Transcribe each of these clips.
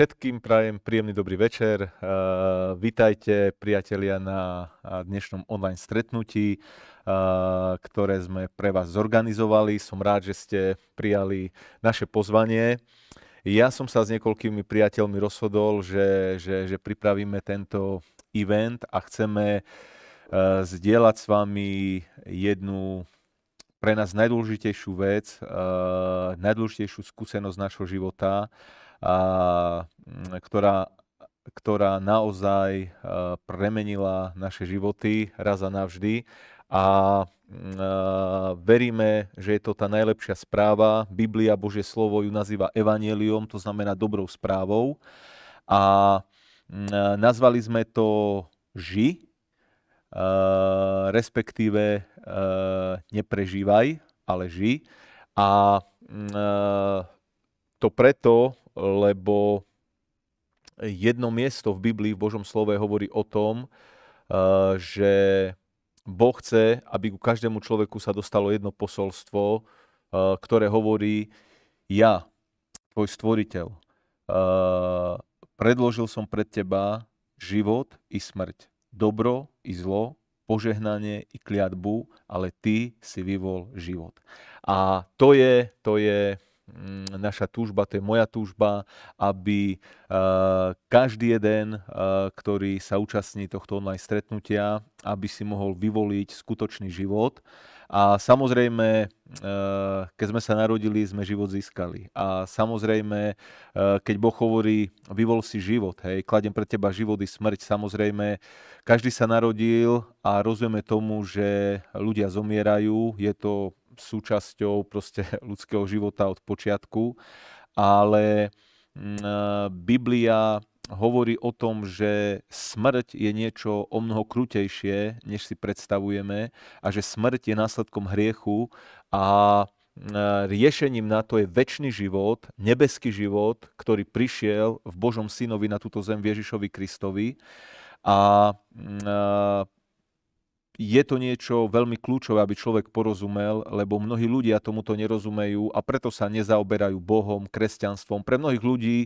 Všetkým prajem príjemný dobrý večer. Uh, vítajte priatelia na dnešnom online stretnutí, uh, ktoré sme pre vás zorganizovali. Som rád, že ste prijali naše pozvanie. Ja som sa s niekoľkými priateľmi rozhodol, že, že, že pripravíme tento event a chceme uh, zdieľať s vami jednu pre nás najdôležitejšiu vec, najdôležitejšiu skúsenosť našho života a mm, ktorá, ktorá naozaj e, premenila naše životy raz a navždy. A mm, e, veríme, že je to tá najlepšia správa. Biblia, Božie slovo ju nazýva evanielium, to znamená dobrou správou. A mm, e, nazvali sme to ži, respektíve neprežívaj, ale ži. A to preto, lebo jedno miesto v Biblii, v Božom slove hovorí o tom, uh, že Boh chce, aby ku každému človeku sa dostalo jedno posolstvo, uh, ktoré hovorí ja, tvoj stvoriteľ, uh, predložil som pred teba život i smrť, dobro i zlo, požehnanie i kliatbu, ale ty si vyvol život. A to je, to je Mm, naša túžba, to je moja túžba, aby eh, každý jeden, eh, ktorý sa účastní tohto online stretnutia, aby si mohol vyvoliť skutočný život. A samozrejme, eh, keď sme sa narodili, sme život získali. A samozrejme, keď Boh hovorí, vyvol si život, hej, kladem pre teba život i smrť, samozrejme, každý sa narodil a rozumieme tomu, že ľudia zomierajú, je to súčasťou proste ľudského života od počiatku, ale mm, e, Biblia hovorí o tom, že smrť je niečo o mnoho krutejšie, než si predstavujeme a že smrť je následkom hriechu a mm, e, riešením na to je väčší život, nebeský život, ktorý prišiel v Božom synovi na túto zem Ježišovi Kristovi. A mm, e, je to niečo veľmi kľúčové, aby človek porozumel, lebo mnohí ľudia tomuto nerozumejú a preto sa nezaoberajú Bohom, kresťanstvom. Pre mnohých ľudí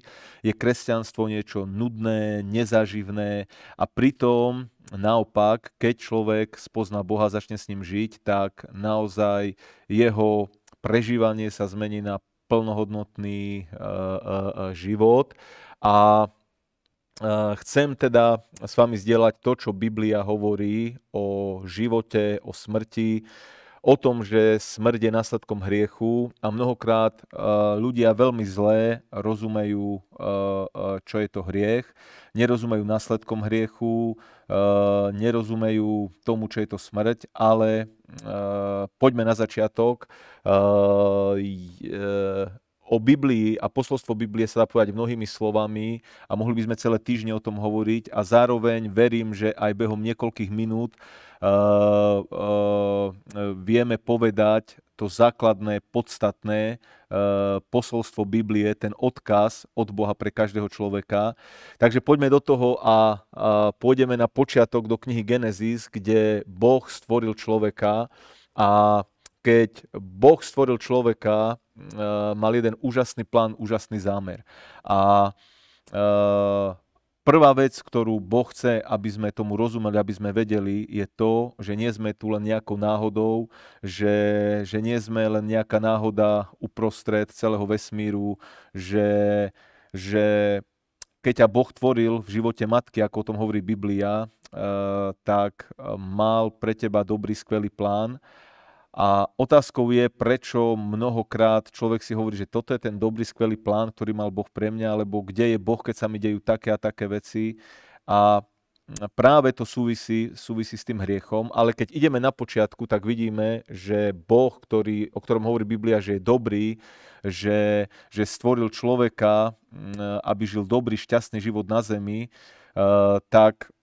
je kresťanstvo niečo nudné, nezaživné a pritom naopak, keď človek spozná Boha, začne s ním žiť, tak naozaj jeho prežívanie sa zmení na plnohodnotný eh, eh, eh, život a chcem teda s vami zdieľať to, čo Biblia hovorí o živote, o smrti, o tom, že smrť je následkom hriechu a mnohokrát ľudia veľmi zlé rozumejú, čo je to hriech, nerozumejú následkom hriechu, nerozumejú tomu, čo je to smrť, ale poďme na začiatok. E, o Biblii a posolstvo Biblie sa dá povedať mnohými slovami a mohli by sme celé týždne o tom hovoriť a zároveň verím, že aj behom niekoľkých minút uh, uh, vieme povedať to základné, podstatné uh, posolstvo Biblie, ten odkaz od Boha pre každého človeka. Takže poďme do toho a, a pôjdeme na počiatok do knihy Genesis, kde Boh stvoril človeka a keď Boh stvoril človeka, Eh, mal jeden úžasný plán, úžasný zámer. A eh, prvá vec, ktorú Boh chce, aby sme tomu rozumeli, aby sme vedeli, je to, že nie sme tu len nejakou náhodou, že, že nie sme len nejaká náhoda uprostred celého vesmíru, že, že keď ťa Boh tvoril v živote matky, ako o tom hovorí Biblia, eh, tak mal pre teba dobrý, skvelý plán a otázkou je, prečo mnohokrát človek si hovorí, že toto je ten dobrý, skvelý plán, ktorý mal Boh pre mňa, alebo kde je Boh, keď sa mi dejú také a také veci. A práve to súvisí, súvisí s tým hriechom, ale keď ideme na počiatku, tak vidíme, že Boh, ktorý, o ktorom hovorí Biblia, že je dobrý, že, že stvoril človeka, aby žil dobrý, šťastný život na zemi, eh, tak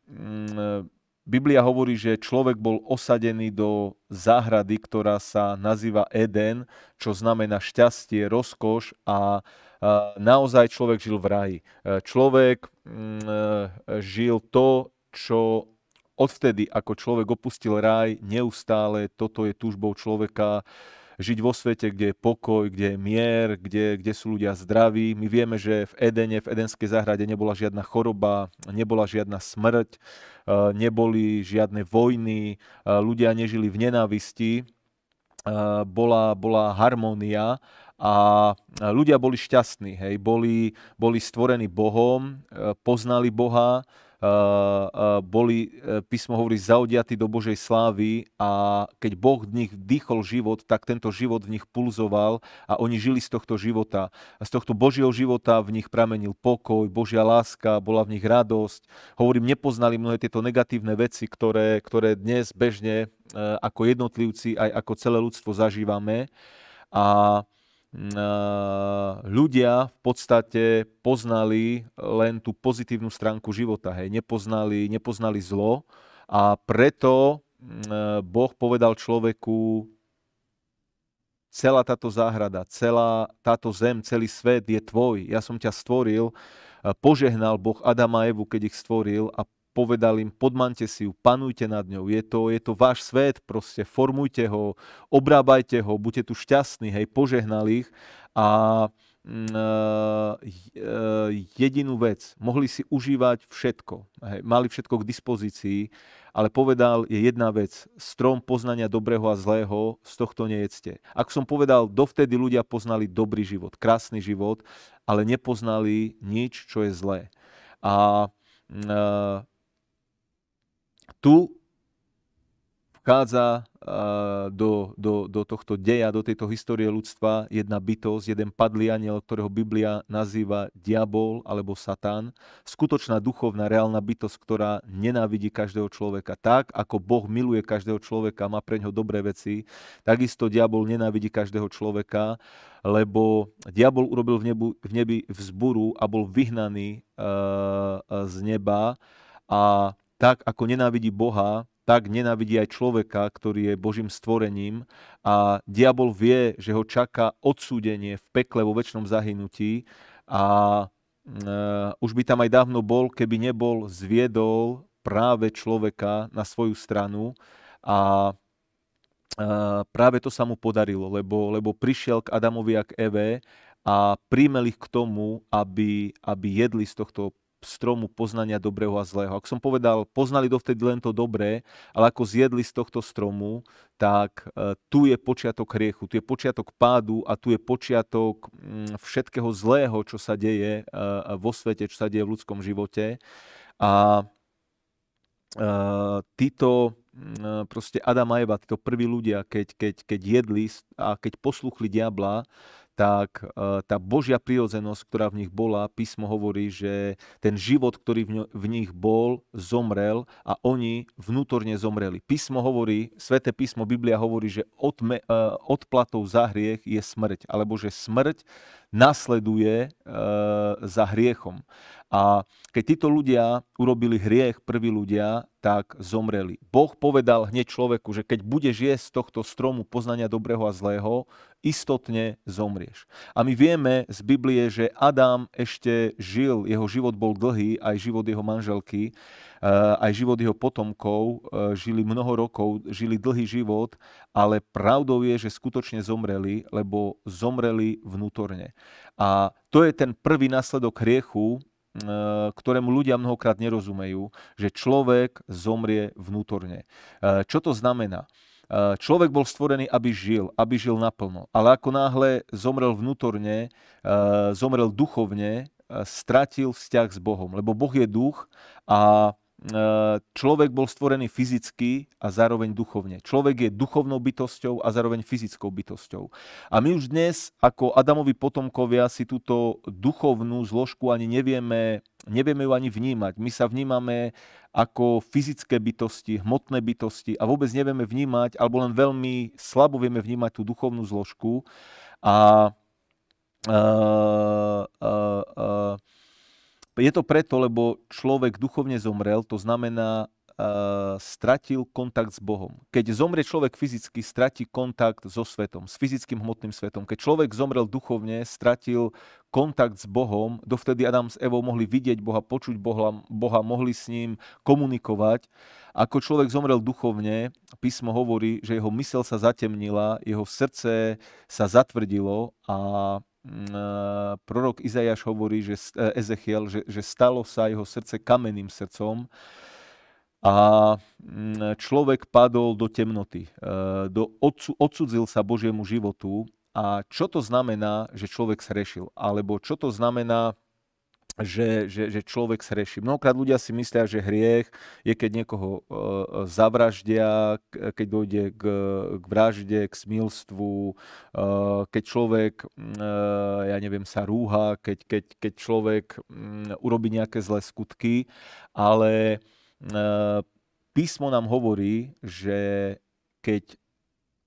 Biblia hovorí, že človek bol osadený do záhrady, ktorá sa nazýva Eden, čo znamená šťastie, rozkoš a naozaj človek žil v raji. E, človek mm, e, žil to, čo odvtedy, ako človek opustil ráj, neustále toto je túžbou človeka žiť vo svete, kde je pokoj, kde je mier, kde, kde sú ľudia zdraví. My vieme, že v Edene, v Edenskej záhrade nebola žiadna choroba, nebola žiadna smrť, eh, neboli žiadne vojny, eh, ľudia nežili v nenávisti, eh, bola, bola harmónia a ľudia boli šťastní, hej, boli, boli stvorení Bohom, poznali Boha, Eh, eh, boli, eh, písmo hovorí, zaudiatí do Božej slávy a keď Boh v nich dýchol život, tak tento život v nich pulzoval a oni žili z tohto života. A z tohto Božieho života v nich pramenil pokoj, Božia láska, bola v nich radosť. Hovorím, nepoznali mnohé tieto negatívne veci, ktoré, ktoré dnes bežne ako jednotlivci aj ako celé ľudstvo zažívame. A ľudia v podstate poznali len tú pozitívnu stránku života, hej, nepoznali, nepoznali zlo a preto Boh povedal človeku, celá táto záhrada, celá táto zem, celý svet je tvoj, ja som ťa stvoril, požehnal Boh Adama a Evu, keď ich stvoril a povedal im, podmante si ju, panujte nad ňou, je to, je to váš svet, proste formujte ho, obrábajte ho, buďte tu šťastní, hej, požehnal ich a mm, e, e, jedinú vec. Mohli si užívať všetko. Hej, mali všetko k dispozícii, ale povedal je jedna vec. Strom poznania dobrého a zlého, z tohto nejedzte. Ak som povedal, dovtedy ľudia poznali dobrý život, krásny život, ale nepoznali nič, čo je zlé. A mm, e, tu vchádza do, do, do tohto deja, do tejto histórie ľudstva jedna bytosť, jeden padlý aniel, ktorého Biblia nazýva diabol alebo satán. Skutočná duchovná, reálna bytosť, ktorá nenávidí každého človeka. Tak, ako Boh miluje každého človeka, má pre ňo dobré veci, takisto diabol nenávidí každého človeka, lebo diabol urobil v, nebu, v nebi vzburu a bol vyhnaný e, e, z neba a tak ako nenávidí Boha, tak nenávidí aj človeka, ktorý je Božím stvorením a diabol vie, že ho čaká odsúdenie v pekle vo väčšnom zahynutí a e, už by tam aj dávno bol, keby nebol zviedol práve človeka na svoju stranu a e, práve to sa mu podarilo, lebo, lebo prišiel k Adamovi a k Eve a príjmel ich k tomu, aby, aby jedli z tohto stromu poznania dobrého a zlého. Ak som povedal, poznali dovtedy len to dobré, ale ako zjedli z tohto stromu, tak e, tu je počiatok hriechu, tu je počiatok pádu a tu je počiatok mm, všetkého zlého, čo sa deje e, e, vo svete, čo sa deje v ľudskom živote. A títo mm, proste Adam a Eva, títo prví ľudia, keď, keď, keď jedli a keď posluchli diabla, tak eh, tá Božia prírodzenosť, ktorá v nich bola, písmo hovorí, že ten život, ktorý v nich bol, zomrel a oni vnútorne zomreli. Písmo hovorí, sväté písmo, Biblia hovorí, že odplatou eh, za hriech je smrť, alebo že smrť nasleduje eh, za hriechom. A keď títo ľudia urobili hriech, prví ľudia, tak zomreli. Boh povedal hneď človeku, že keď budeš jesť z tohto stromu poznania dobrého a zlého, istotne zomrieš. A my vieme z Biblie, že Adam ešte žil, jeho život bol dlhý, aj život jeho manželky, e, aj život jeho potomkov, e, žili mnoho rokov, žili dlhý život, ale pravdou je, že skutočne zomreli, lebo zomreli vnútorne. A to je ten prvý následok hriechu, Eh, ktorému ľudia mnohokrát nerozumejú, že človek zomrie vnútorne. Eh, čo to znamená? Eh, človek bol stvorený, aby žil, aby žil naplno. Ale ako náhle zomrel vnútorne, zomrel duchovne, stratil vzťah s Bohom. Lebo Boh je duch a Ehm, človek bol stvorený fyzicky a zároveň duchovne. Človek je duchovnou bytosťou a zároveň fyzickou bytosťou. A my už dnes ako Adamovi potomkovia si túto duchovnú zložku ani nevieme, nevieme ju ani vnímať. My sa vnímame ako fyzické bytosti, hmotné bytosti a vôbec nevieme vnímať, alebo len veľmi slabo vieme vnímať tú duchovnú zložku. A uh, uh, uh, je to preto, lebo človek duchovne zomrel, to znamená, uh, stratil kontakt s Bohom. Keď zomrie človek fyzicky, stratí kontakt so svetom, s fyzickým hmotným svetom. Keď človek zomrel duchovne, stratil kontakt s Bohom, dovtedy Adam s Evou mohli vidieť Boha, počuť Boha, Boha mohli s ním komunikovať. Ako človek zomrel duchovne, písmo hovorí, že jeho mysel sa zatemnila, jeho srdce sa zatvrdilo a Mm, prorok Izajaš hovorí, že e, Ezechiel, že, že stalo sa jeho srdce kamenným srdcom a mm, človek padol do temnoty, e, do, odsudzil sa Božiemu životu a čo to znamená, že človek srešil, alebo čo to znamená, že, že, že človek sreší. Mnohokrát ľudia si myslia, že hriech je, keď niekoho uh, zavraždia, keď dojde k, k vražde, k smilstvu, uh, keď človek, uh, ja neviem, sa rúha, keď, keď, keď človek um, urobí nejaké zlé skutky, ale uh, písmo nám hovorí, že keď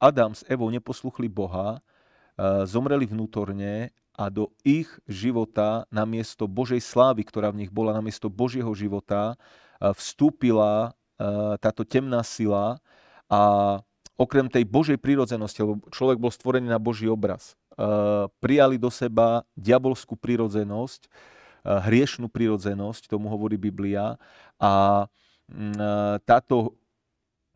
Adam s Evou neposluchli Boha, zomreli vnútorne a do ich života namiesto Božej slávy, ktorá v nich bola namiesto Božieho života, e, vstúpila e, táto temná sila a okrem tej Božej prírodzenosti, lebo človek bol stvorený na Boží obraz, e, prijali do seba diabolskú prírodzenosť, hriešnú prírodzenosť, tomu hovorí Biblia, a táto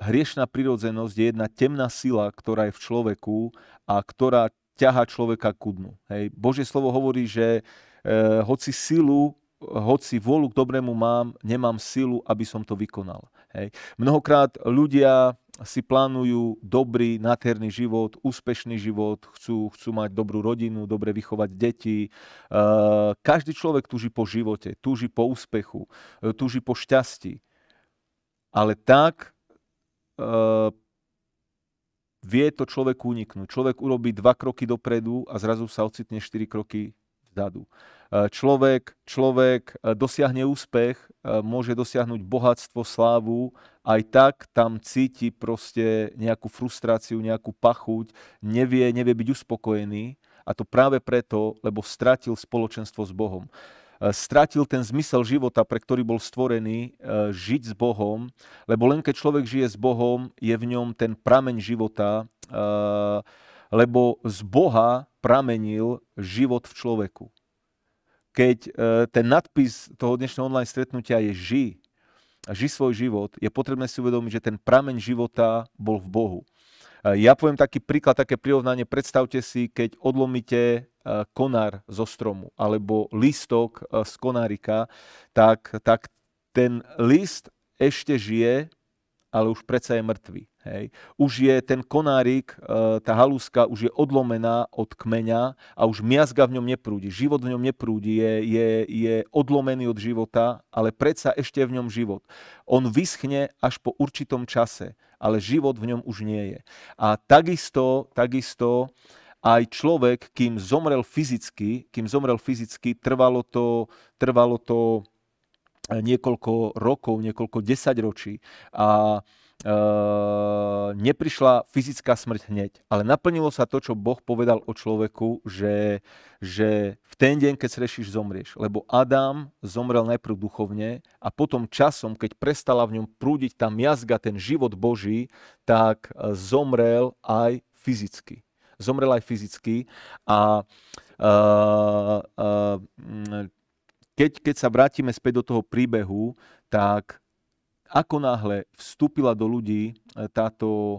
hriešná prirodzenosť je jedna temná sila, ktorá je v človeku a ktorá ťaha človeka ku dnu. Hej. Božie slovo hovorí, že e, hoci silu, hoci vôľu k dobrému mám, nemám silu, aby som to vykonal. Hej. Mnohokrát ľudia si plánujú dobrý, nádherný život, úspešný život, chcú, chcú mať dobrú rodinu, dobre vychovať deti. E, každý človek túži po živote, túži po úspechu, e, túži po šťastí. Ale tak e, vie to človek uniknúť. Človek urobí dva kroky dopredu a zrazu sa ocitne štyri kroky vzadu. Eh, človek, človek eh, dosiahne úspech, eh, môže dosiahnuť bohatstvo, slávu, aj tak tam cíti proste nejakú frustráciu, nejakú pachuť, nevie, nevie byť uspokojený a to práve preto, lebo stratil spoločenstvo s Bohom. E, stratil ten zmysel života, pre ktorý bol stvorený, e, žiť s Bohom, lebo len keď človek žije s Bohom, je v ňom ten prameň života, e, lebo z Boha pramenil život v človeku. Keď ten nadpis toho dnešného online stretnutia je ži, ži svoj život, je potrebné si uvedomiť, že ten prameň života bol v Bohu. Eh, ja poviem taký príklad, také prirovnanie. Predstavte si, keď odlomíte eh, konár zo stromu alebo listok eh, z konárika, tak, tak ten list ešte žije, ale už predsa je mŕtvý. Hej. Už je ten konárik, e, tá halúska už je odlomená od kmeňa a už miazga v ňom neprúdi, život v ňom neprúdi, je, je, je odlomený od života, ale predsa ešte je v ňom život. On vyschne až po určitom čase, ale život v ňom už nie je. A takisto, takisto aj človek, kým zomrel fyzicky, kým zomrel fyzicky, trvalo to, trvalo to niekoľko rokov, niekoľko desaťročí a e, neprišla fyzická smrť hneď, ale naplnilo sa to, čo Boh povedal o človeku, že, že v ten deň, keď srešíš, zomrieš. Lebo Adam zomrel najprv duchovne a potom časom, keď prestala v ňom prúdiť tá miazga, ten život Boží, tak e, zomrel aj fyzicky. Zomrel aj fyzicky a e, e, keď, keď sa vrátime späť do toho príbehu, tak ako náhle vstúpila do ľudí e, táto e,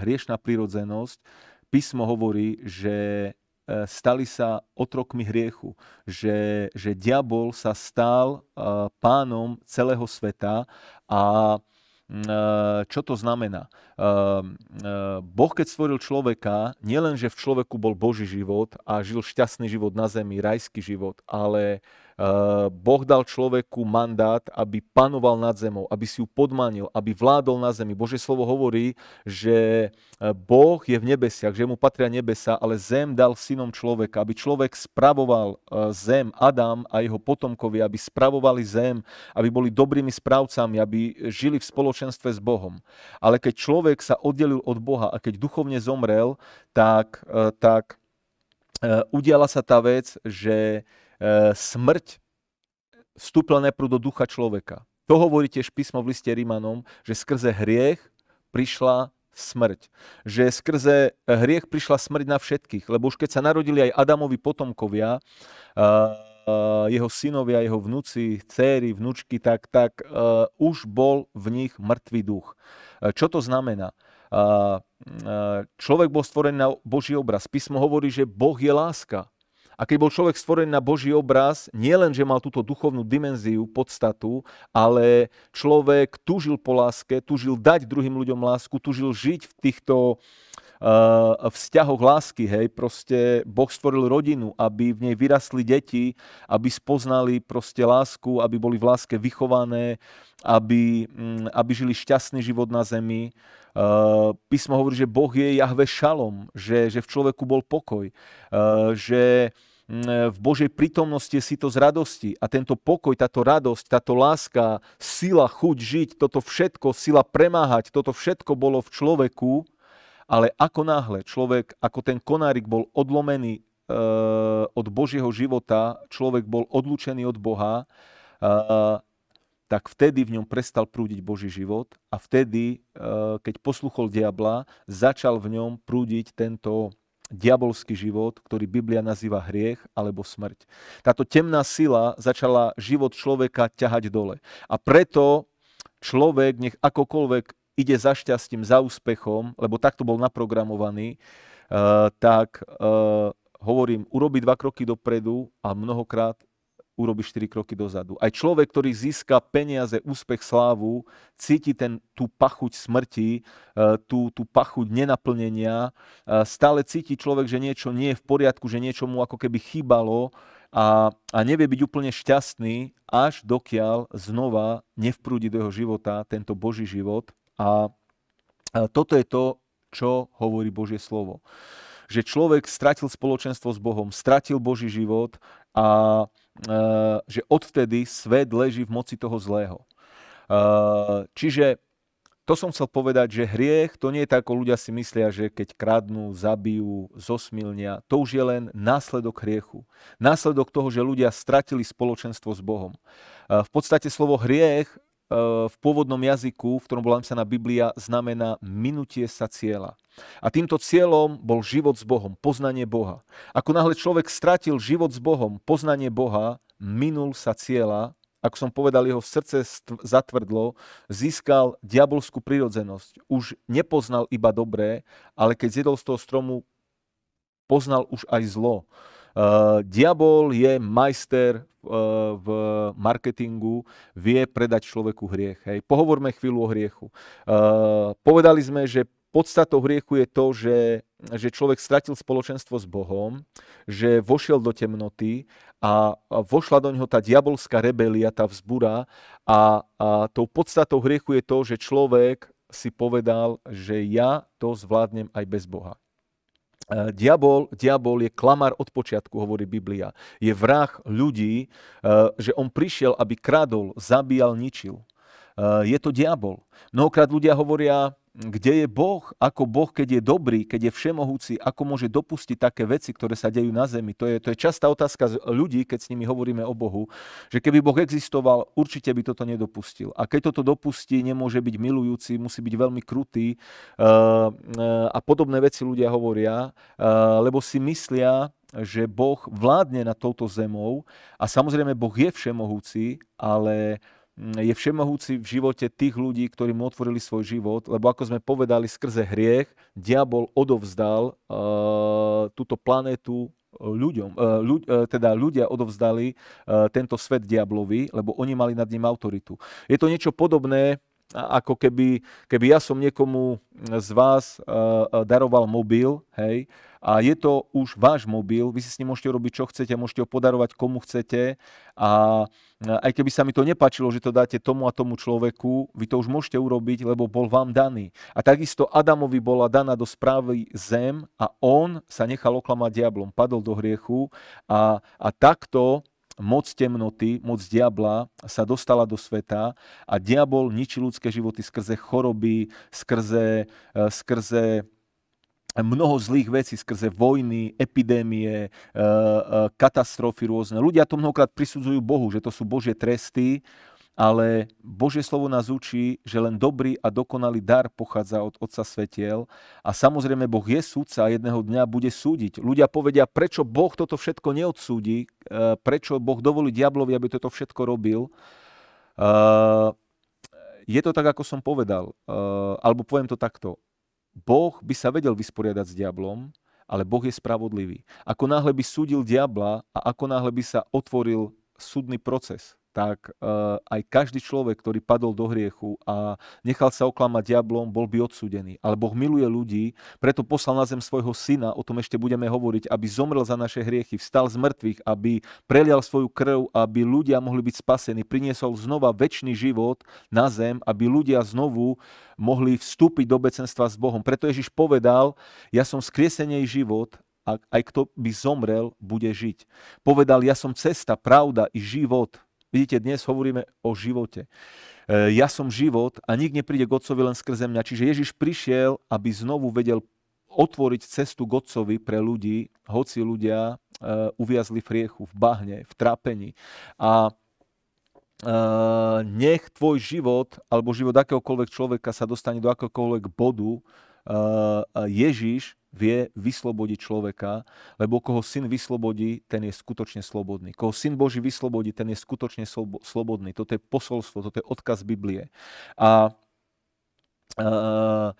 hriešná prírodzenosť, písmo hovorí, že e, stali sa otrokmi hriechu, že, že diabol sa stal pánom celého sveta a čo to znamená? Boh, keď stvoril človeka, nielenže v človeku bol Boží život a žil šťastný život na zemi, rajský život, ale Eh, boh dal človeku mandát, aby panoval nad zemou, aby si ju podmanil, aby vládol na zemi. Božie slovo hovorí, že eh, Boh je v nebesiach, že mu patria nebesa, ale zem dal synom človeka, aby človek spravoval eh, zem, Adam a jeho potomkovi, aby spravovali zem, aby boli dobrými správcami, aby žili v spoločenstve s Bohom. Ale keď človek sa oddelil od Boha a keď duchovne zomrel, tak, tak udiala sa tá vec, že E, smrť vstúpila najprv do ducha človeka. To hovorí tiež písmo v liste Rímanom, že skrze hriech prišla smrť. Že skrze hriech prišla smrť na všetkých. Lebo už keď sa narodili aj Adamovi potomkovia, e, jeho synovia, jeho vnúci, céry, vnúčky, tak, tak e, už bol v nich mŕtvý duch. Čo to znamená? Človek bol stvorený na Boží obraz. Písmo hovorí, že Boh je láska. A keď bol človek stvorený na Boží obraz, nie len, že mal túto duchovnú dimenziu, podstatu, ale človek tužil po láske, tužil dať druhým ľuďom lásku, tužil žiť v týchto uh, vzťahoch lásky, hej, proste Boh stvoril rodinu, aby v nej vyrastli deti, aby spoznali proste lásku, aby boli v láske vychované, aby, um, aby žili šťastný život na zemi. Eh, písmo hovorí, že Boh je Jahve šalom, že, že v človeku bol pokoj, eh, že mm, eh, v Božej prítomnosti si to z radosti. A tento pokoj, táto radosť, táto láska, sila, chuť žiť, toto všetko, sila premáhať, toto všetko bolo v človeku, ale ako náhle človek, ako ten konárik bol odlomený od Božieho života, človek bol odlučený od Boha, tak vtedy v ňom prestal prúdiť Boží život a vtedy, e, keď posluchol diabla, začal v ňom prúdiť tento diabolský život, ktorý Biblia nazýva hriech alebo smrť. Táto temná sila začala život človeka ťahať dole. A preto človek, nech akokoľvek ide za šťastím, za úspechom, lebo takto bol naprogramovaný, e, tak e, hovorím, urobi dva kroky dopredu a mnohokrát urobí 4 kroky dozadu. Aj človek, ktorý získa peniaze, úspech, slávu, cíti ten, tú pachuť smrti, e, tú, tú pachuť nenaplnenia. E, stále cíti človek, že niečo nie je v poriadku, že niečo mu ako keby chýbalo a, a nevie byť úplne šťastný, až dokiaľ znova nevprúdi do jeho života tento Boží život. A toto je to, čo hovorí Božie slovo. Že človek stratil spoločenstvo s Bohom, stratil Boží život a, Eh, že odvtedy svet leží v moci toho zlého. Eh, čiže to som chcel povedať, že hriech to nie je tak, ako ľudia si myslia, že keď kradnú, zabijú, zosmilnia, to už je len následok hriechu. Následok toho, že ľudia stratili spoločenstvo s Bohom. Eh, v podstate slovo hriech E, v pôvodnom jazyku, v ktorom bola napísaná Biblia, znamená minutie sa cieľa. A týmto cieľom bol život s Bohom, poznanie Boha. Ako náhle človek stratil život s Bohom, poznanie Boha, minul sa cieľa, ako som povedal, jeho srdce zatvrdlo, získal diabolskú prirodzenosť. Už nepoznal iba dobré, ale keď zjedol z toho stromu, poznal už aj zlo. Eh, diabol je majster eh, v marketingu vie predať človeku hriech. Hej. Pohovorme chvíľu o hriechu. Eh, povedali sme, že podstatou hriechu je to, že, že človek stratil spoločenstvo s Bohom, že vošiel do temnoty a vošla do neho tá diabolská rebelia, tá vzbura a, a tou podstatou hriechu je to, že človek si povedal, že ja to zvládnem aj bez Boha. E, diabol, diabol je klamár od počiatku, hovorí Biblia. Je vrah ľudí, e, že on prišiel, aby kradol, zabíjal, ničil. E, je to diabol. Mnohokrát ľudia hovoria, kde je Boh, ako Boh, keď je dobrý, keď je všemohúci, ako môže dopustiť také veci, ktoré sa dejú na zemi. To je, to je častá otázka z ľudí, keď s nimi hovoríme o Bohu, že keby Boh existoval, určite by toto nedopustil. A keď toto dopustí, nemôže byť milujúci, musí byť veľmi krutý. Eh, eh, a podobné veci ľudia hovoria, eh, lebo si myslia, že Boh vládne nad touto zemou a samozrejme Boh je všemohúci, ale je všemohúci v živote tých ľudí, ktorí mu otvorili svoj život, lebo ako sme povedali, skrze hriech diabol odovzdal uh, túto planetu eh, ľuďom, uh, ľuď, uh, teda ľudia odovzdali uh, tento svet diablovi, lebo oni mali nad ním autoritu. Je to niečo podobné, ako keby, keby ja som niekomu z vás daroval mobil, hej, a je to už váš mobil, vy si s ním môžete robiť čo chcete, môžete ho podarovať komu chcete a e, aj keby sa mi to nepačilo, že to dáte tomu a tomu človeku, vy to už môžete urobiť, lebo bol vám daný. A takisto Adamovi bola daná do správy zem a on sa nechal oklamať diablom, padol do hriechu a, a takto moc temnoty, moc diabla sa dostala do sveta a diabol ničí ľudské životy skrze choroby, skrze, e, skrze mnoho zlých vecí skrze vojny, epidémie, e, e, katastrofy rôzne. Ľudia to mnohokrát prisudzujú Bohu, že to sú Božie tresty, ale Božie slovo nás učí, že len dobrý a dokonalý dar pochádza od Otca Svetiel a samozrejme Boh je súdca a jedného dňa bude súdiť. Ľudia povedia, prečo Boh toto všetko neodsúdi, e, prečo Boh dovolí diablovi, aby toto všetko robil. Je to tak, ako som povedal, alebo poviem to takto. Boh by sa vedel vysporiadať s diablom, ale Boh je spravodlivý. Ako náhle by súdil diabla a ako náhle by sa otvoril súdny proces, tak uh, aj každý človek, ktorý padol do hriechu a nechal sa oklamať diablom, bol by odsudený, Ale Boh miluje ľudí, preto poslal na zem svojho syna, o tom ešte budeme hovoriť, aby zomrel za naše hriechy, vstal z mŕtvych, aby prelial svoju krv, aby ľudia mohli byť spasení, priniesol znova väčší život na zem, aby ľudia znovu mohli vstúpiť do becenstva s Bohom. Preto Ježiš povedal, ja som skriesenej život a aj kto by zomrel, bude žiť. Povedal, ja som cesta, pravda i život Vidíte, dnes hovoríme o živote. E, ja som život a nik nepríde k Otcovi len skrze mňa. Čiže Ježiš prišiel, aby znovu vedel otvoriť cestu k Otcovi pre ľudí, hoci ľudia e, uviazli v riechu, v bahne, v trápení. A e, nech tvoj život alebo život akéhokoľvek človeka sa dostane do akéhokoľvek bodu, Ježiš vie vyslobodiť človeka, lebo koho syn vyslobodí, ten je skutočne slobodný. Koho syn Boží vyslobodí, ten je skutočne slobodný. Toto je posolstvo, toto je odkaz Biblie. A, uh,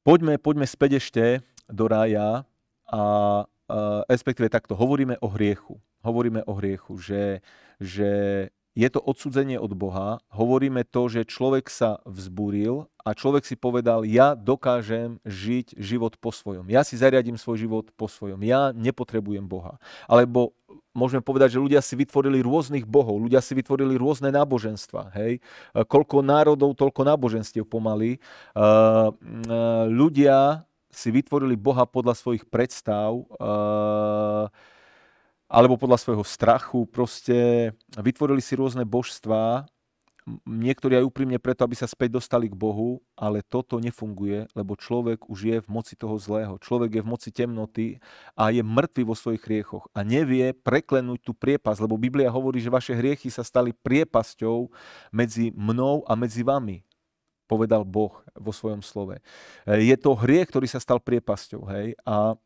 poďme, poďme späť ešte do rája a, uh, respektíve takto, hovoríme o hriechu. Hovoríme o hriechu, že, že je to odsudzenie od Boha. Hovoríme to, že človek sa vzbúril a človek si povedal, ja dokážem žiť život po svojom. Ja si zariadím svoj život po svojom. Ja nepotrebujem Boha. Alebo môžeme povedať, že ľudia si vytvorili rôznych bohov, ľudia si vytvorili rôzne náboženstva. Hej? E, koľko národov, toľko náboženstiev pomaly. E, e, ľudia si vytvorili Boha podľa svojich predstav alebo podľa svojho strachu, proste vytvorili si rôzne božstvá, niektorí aj úprimne preto, aby sa späť dostali k Bohu, ale toto nefunguje, lebo človek už je v moci toho zlého, človek je v moci temnoty a je mŕtvy vo svojich hriechoch a nevie preklenúť tú priepas, lebo Biblia hovorí, že vaše hriechy sa stali priepasťou medzi mnou a medzi vami povedal Boh vo svojom slove. Je to hriech, ktorý sa stal priepasťou. Hej? A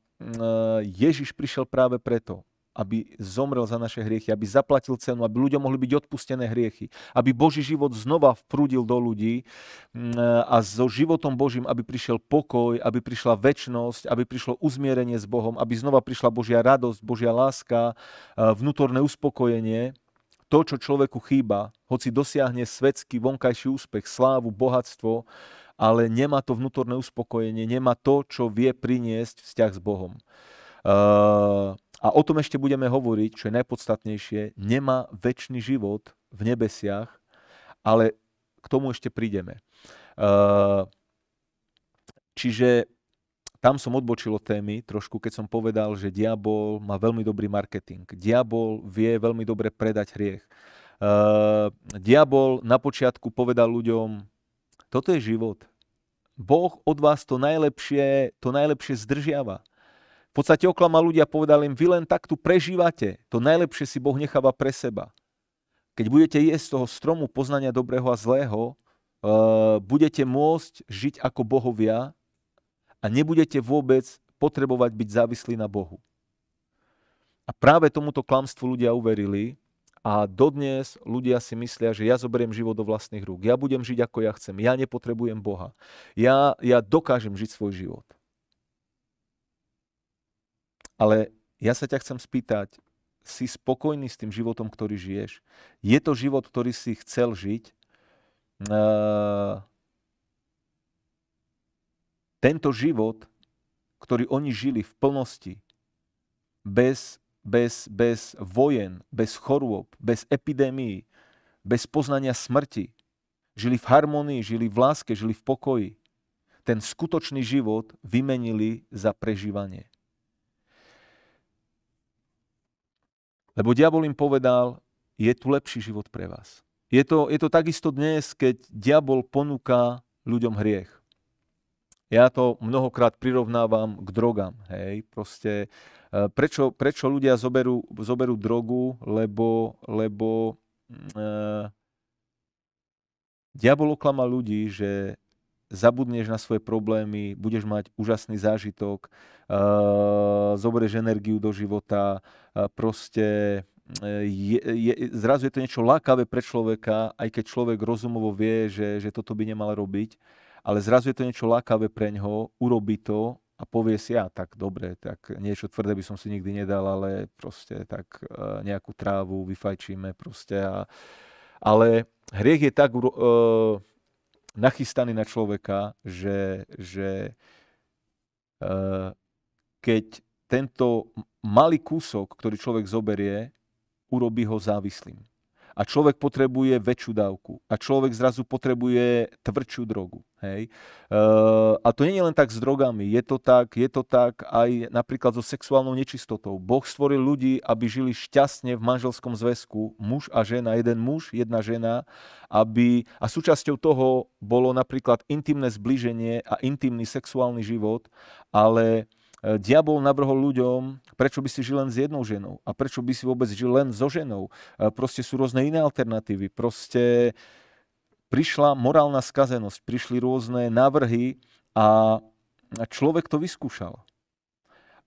Ježiš prišiel práve preto, aby zomrel za naše hriechy, aby zaplatil cenu, aby ľuďom mohli byť odpustené hriechy, aby Boží život znova vprúdil do ľudí mm, e, a so životom Božím, aby prišiel pokoj, aby prišla väčnosť, aby prišlo uzmierenie s Bohom, aby znova prišla Božia radosť, Božia láska, e, vnútorné uspokojenie. To, čo človeku chýba, hoci dosiahne svetský vonkajší úspech, slávu, bohatstvo, ale nemá to vnútorné uspokojenie, nemá to, čo vie priniesť vzťah s Bohom. Eh, a o tom ešte budeme hovoriť, čo je najpodstatnejšie, nemá väčší život v nebesiach, ale k tomu ešte prídeme. Eh, čiže tam som odbočil od témy trošku, keď som povedal, že diabol má veľmi dobrý marketing. Diabol vie veľmi dobre predať hriech. Eh, diabol na počiatku povedal ľuďom, toto je život. Boh od vás to najlepšie, to najlepšie zdržiava. V podstate oklama ľudia povedali, im, vy len tak tu prežívate, to najlepšie si Boh necháva pre seba. Keď budete jesť z toho stromu poznania dobrého a zlého, eh, budete môcť žiť ako bohovia a nebudete vôbec potrebovať byť závislí na Bohu. A práve tomuto klamstvu ľudia uverili a dodnes ľudia si myslia, že ja zoberiem život do vlastných rúk. Ja budem žiť ako ja chcem. Ja nepotrebujem Boha. Ja, ja dokážem žiť svoj život. Ale ja sa ťa chcem spýtať, si spokojný s tým životom, ktorý žiješ? Je to život, ktorý si chcel žiť? Ehm, tento život, ktorý oni žili v plnosti, bez, bez, bez vojen, bez chorôb, bez epidémií, bez poznania smrti, žili v harmonii, žili v láske, žili v pokoji. Ten skutočný život vymenili za prežívanie. Lebo diabol im povedal, je tu lepší život pre vás. Je to, je to takisto dnes, keď diabol ponúka ľuďom hriech. Ja to mnohokrát prirovnávam k drogám. Hej? Proste, e, prečo, prečo ľudia zoberú, zoberú drogu? Lebo, lebo mm, e, diabol oklama ľudí, že zabudneš na svoje problémy, budeš mať úžasný zážitok, uh, zoberieš energiu do života, uh, proste eh, je, je, zrazu je to niečo lákavé pre človeka, aj keď človek rozumovo vie, že, že toto by nemal robiť, ale zrazu je to niečo lákavé pre ňoho, urobí to a povie si, ja tak dobre, tak niečo tvrdé by som si nikdy nedal, ale proste tak nejakú trávu vyfajčíme proste. A, ale hriech je tak... Uh, nachystaný na človeka, že, že uh, keď tento malý kúsok, ktorý človek zoberie, urobí ho závislým a človek potrebuje väčšiu dávku a človek zrazu potrebuje tvrdšiu drogu. Hej. E, a to nie je len tak s drogami, je to tak, je to tak aj napríklad so sexuálnou nečistotou. Boh stvoril ľudí, aby žili šťastne v manželskom zväzku, muž a žena, jeden muž, jedna žena, aby, a súčasťou toho bolo napríklad intimné zbliženie a intimný sexuálny život, ale E, diabol navrhol ľuďom, prečo by si žil len s jednou ženou a prečo by si vôbec žil len so ženou. E, proste sú rôzne iné alternatívy. Proste prišla morálna skazenosť, prišli rôzne návrhy a človek to vyskúšal.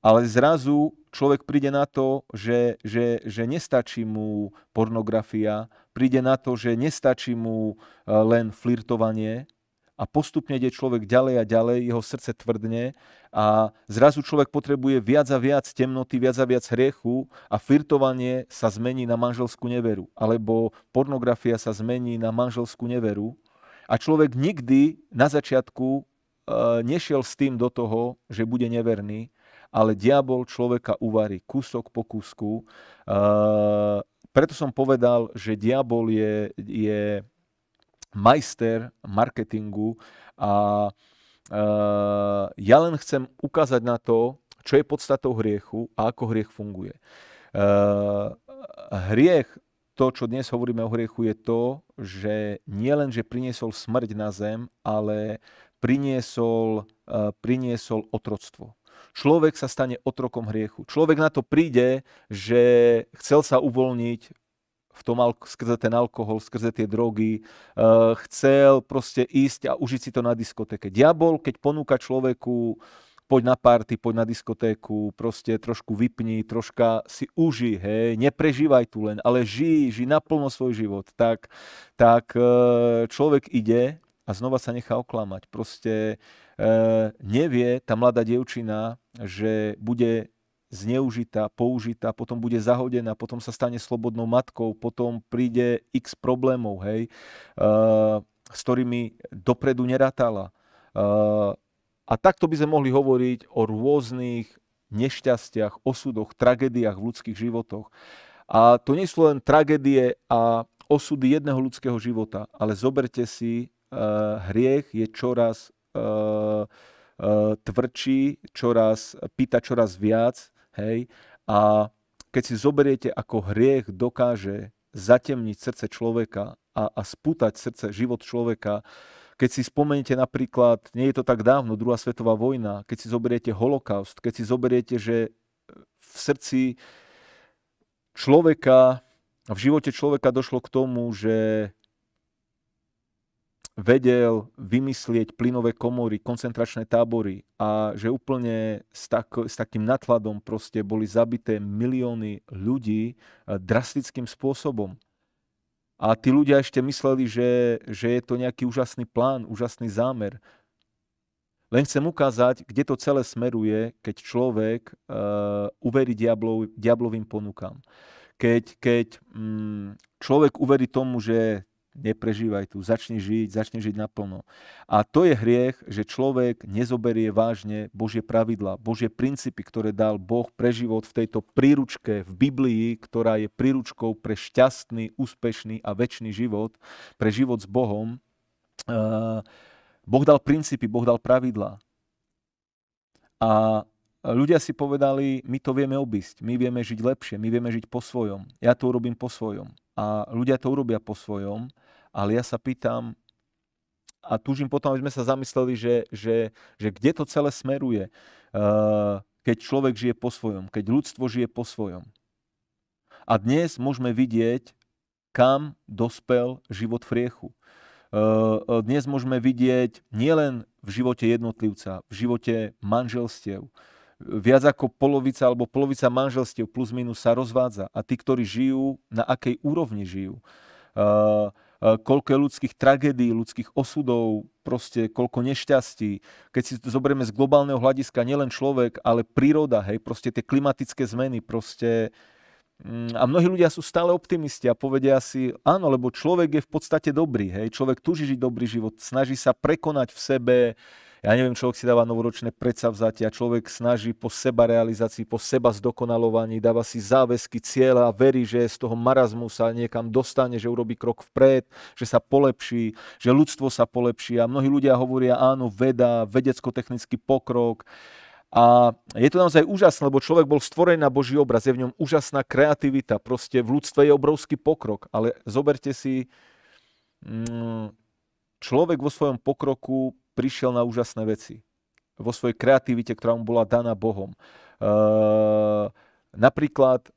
Ale zrazu človek príde na to, že, že, že nestačí mu pornografia, príde na to, že nestačí mu e, len flirtovanie, a postupne ide človek ďalej a ďalej, jeho srdce tvrdne a zrazu človek potrebuje viac a viac temnoty, viac a viac hriechu a firtovanie sa zmení na manželskú neveru alebo pornografia sa zmení na manželskú neveru a človek nikdy na začiatku e, nešiel s tým do toho, že bude neverný, ale diabol človeka uvarí kúsok po kúsku. E, preto som povedal, že diabol je, je majster marketingu a Uh, ja len chcem ukázať na to, čo je podstatou hriechu a ako hriech funguje. Uh, hriech, to, čo dnes hovoríme o hriechu, je to, že nie len, že priniesol smrť na zem, ale priniesol, uh, priniesol otroctvo. Človek sa stane otrokom hriechu. Človek na to príde, že chcel sa uvoľniť v tom, skrze ten alkohol, skrze tie drogy, uh, chcel proste ísť a užiť si to na diskotéke. Diabol, keď ponúka človeku poď na party, poď na diskotéku, proste trošku vypni, troška si uži, hej, neprežívaj tu len, ale žij, žij naplno svoj život, tak, tak uh, človek ide a znova sa nechá oklamať. Proste eh, nevie tá mladá dievčina, že bude zneužitá, použitá, potom bude zahodená, potom sa stane slobodnou matkou, potom príde x problémov, hej, uh, s ktorými dopredu nerátala. Uh, a takto by sme mohli hovoriť o rôznych nešťastiach, osudoch, tragédiách v ľudských životoch. A to nie sú len tragédie a osudy jedného ľudského života, ale zoberte si, uh, hriech je čoraz uh, tvrdší, čoraz, pýta čoraz viac Hej? A keď si zoberiete, ako hriech dokáže zatemniť srdce človeka a, a spútať srdce, život človeka, keď si spomeniete napríklad, nie je to tak dávno, druhá svetová vojna, keď si zoberiete holokaust, keď si zoberiete, že e, v srdci človeka, v živote človeka došlo k tomu, že vedel vymyslieť plynové komory, koncentračné tábory a že úplne s, tak, s takým natladom proste boli zabité milióny ľudí e, drastickým spôsobom. A tí ľudia ešte mysleli, že, že je to nejaký úžasný plán, úžasný zámer. Len chcem ukázať, kde to celé smeruje, keď človek uh, uverí diablov, diablovým ponukám. Keď, keď um, človek uverí tomu, že neprežívaj tu, začni žiť, začni žiť naplno. A to je hriech, že človek nezoberie vážne Božie pravidla, Božie princípy, ktoré dal Boh pre život v tejto príručke v Biblii, ktorá je príručkou pre šťastný, úspešný a väčší život, pre život s Bohom. Boh dal princípy, Boh dal pravidla. A ľudia si povedali, my to vieme obísť, my vieme žiť lepšie, my vieme žiť po svojom, ja to urobím po svojom. A ľudia to urobia po svojom ale ja sa pýtam, a túžim potom, aby sme sa zamysleli, že, že, že kde to celé smeruje, uh, keď človek žije po svojom, keď ľudstvo žije po svojom. A dnes môžeme vidieť, kam dospel život v riechu. Uh, uh, dnes môžeme vidieť nielen v živote jednotlivca, v živote manželstiev. Viac ako polovica alebo polovica manželstiev plus minus sa rozvádza. A tí, ktorí žijú, na akej úrovni žijú. Uh, Eh, koľko je ľudských tragédií, ľudských osudov, proste koľko nešťastí. Keď si to zoberieme z globálneho hľadiska, nielen človek, ale príroda, hej, proste tie klimatické zmeny, proste mm, a mnohí ľudia sú stále optimisti a povedia si, áno, lebo človek je v podstate dobrý, hej, človek túži žiť dobrý život, snaží sa prekonať v sebe ja neviem, človek si dáva novoročné predsavzatia, človek snaží po seba realizácii, po seba zdokonalovaní, dáva si záväzky, cieľa a verí, že z toho marazmu sa niekam dostane, že urobí krok vpred, že sa polepší, že ľudstvo sa polepší a mnohí ľudia hovoria, áno, veda, vedecko-technický pokrok, a je to naozaj úžasné, lebo človek bol stvorený na Boží obraz, je v ňom úžasná kreativita, proste v ľudstve je obrovský pokrok, ale zoberte si, mm, človek vo svojom pokroku prišiel na úžasné veci. Vo svojej kreativite, ktorá mu bola daná Bohom. E, napríklad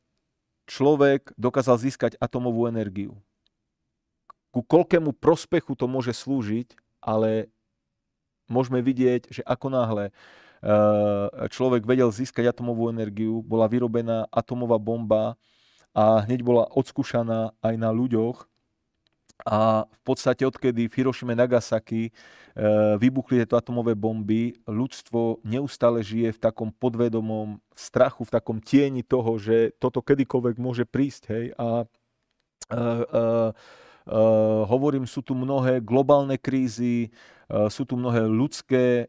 človek dokázal získať atomovú energiu. Ku koľkému prospechu to môže slúžiť, ale môžeme vidieť, že ako náhle ehm, človek vedel získať atomovú energiu, bola vyrobená atomová bomba a hneď bola odskúšaná aj na ľuďoch a v podstate odkedy v Hirošime Nagasaki e, vybuchli tieto atomové bomby, ľudstvo neustále žije v takom podvedomom strachu, v takom tieni toho, že toto kedykoľvek môže prísť. Hej? A Uh, uh, uh, hovorím, sú tu mnohé globálne krízy, e, sú tu mnohé ľudské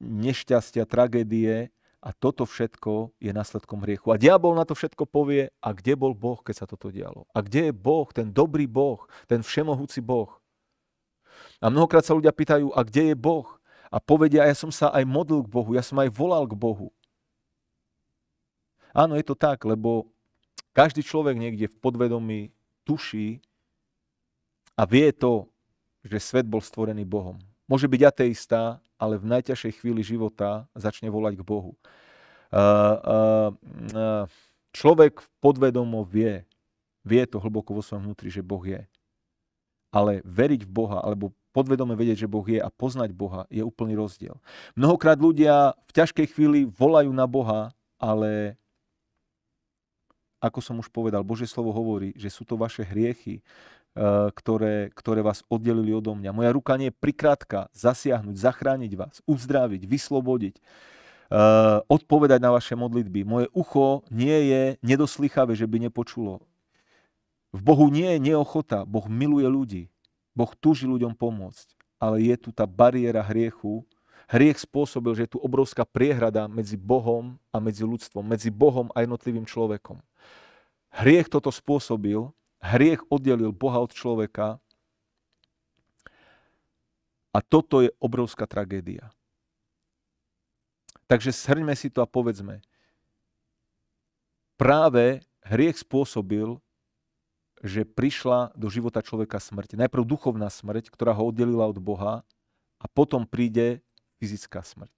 nešťastia, tragédie a toto všetko je následkom hriechu. A diabol na to všetko povie, a kde bol Boh, keď sa toto dialo? A kde je Boh, ten dobrý Boh, ten všemohúci Boh? A mnohokrát sa ľudia pýtajú, a kde je Boh? A povedia, ja som sa aj modlil k Bohu, ja som aj volal k Bohu. Áno, je to tak, lebo každý človek niekde v podvedomí tuší a vie to, že svet bol stvorený Bohom. Môže byť ateista, ale v najťažšej chvíli života začne volať k Bohu. Uh, uh, uh, človek podvedomo vie, vie to hlboko vo svojom vnútri, že Boh je. Ale veriť v Boha, alebo podvedome vedieť, že Boh je a poznať Boha, je úplný rozdiel. Mnohokrát ľudia v ťažkej chvíli volajú na Boha, ale ako som už povedal, Božie slovo hovorí, že sú to vaše hriechy, Eh, ktoré, ktoré vás oddelili odo mňa. Moja ruka nie je prikrátka zasiahnuť, zachrániť vás, uzdraviť, vyslobodiť, eh, odpovedať na vaše modlitby. Moje ucho nie je nedoslychavé, že by nepočulo. V Bohu nie je neochota. Boh miluje ľudí. Boh túži ľuďom pomôcť. Ale je tu tá bariéra hriechu. Hriech spôsobil, že je tu obrovská priehrada medzi Bohom a medzi ľudstvom, medzi Bohom a jednotlivým človekom. Hriech toto spôsobil, Hriech oddelil Boha od človeka. A toto je obrovská tragédia. Takže shrňme si to a povedzme. Práve hriech spôsobil, že prišla do života človeka smrť. Najprv duchovná smrť, ktorá ho oddelila od Boha a potom príde fyzická smrť.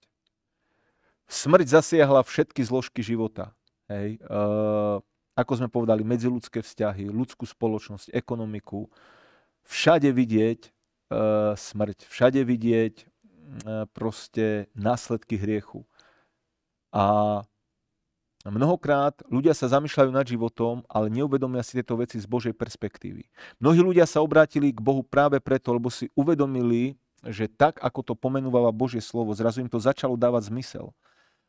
Smrť zasiahla všetky zložky života. Hej. Uh, ako sme povedali, medziludské vzťahy, ľudskú spoločnosť, ekonomiku. Všade vidieť e, smrť, všade vidieť e, proste následky hriechu. A mnohokrát ľudia sa zamýšľajú nad životom, ale neuvedomia si tieto veci z Božej perspektívy. Mnohí ľudia sa obrátili k Bohu práve preto, lebo si uvedomili, že tak, ako to pomenúvala Božie slovo, zrazu im to začalo dávať zmysel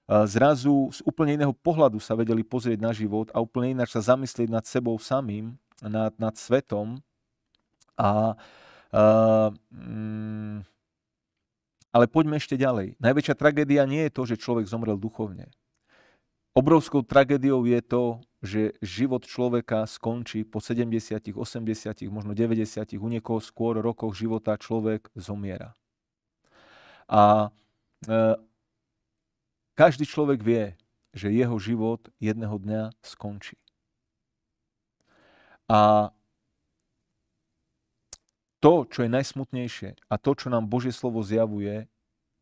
zrazu z úplne iného pohľadu sa vedeli pozrieť na život a úplne ináč sa zamyslieť nad sebou samým, nad, nad svetom. A, a mm, ale poďme ešte ďalej. Najväčšia tragédia nie je to, že človek zomrel duchovne. Obrovskou tragédiou je to, že život človeka skončí po 70, 80, možno 90, u niekoho skôr rokoch života človek zomiera. A e, každý človek vie, že jeho život jedného dňa skončí. A to, čo je najsmutnejšie a to, čo nám Božie slovo zjavuje,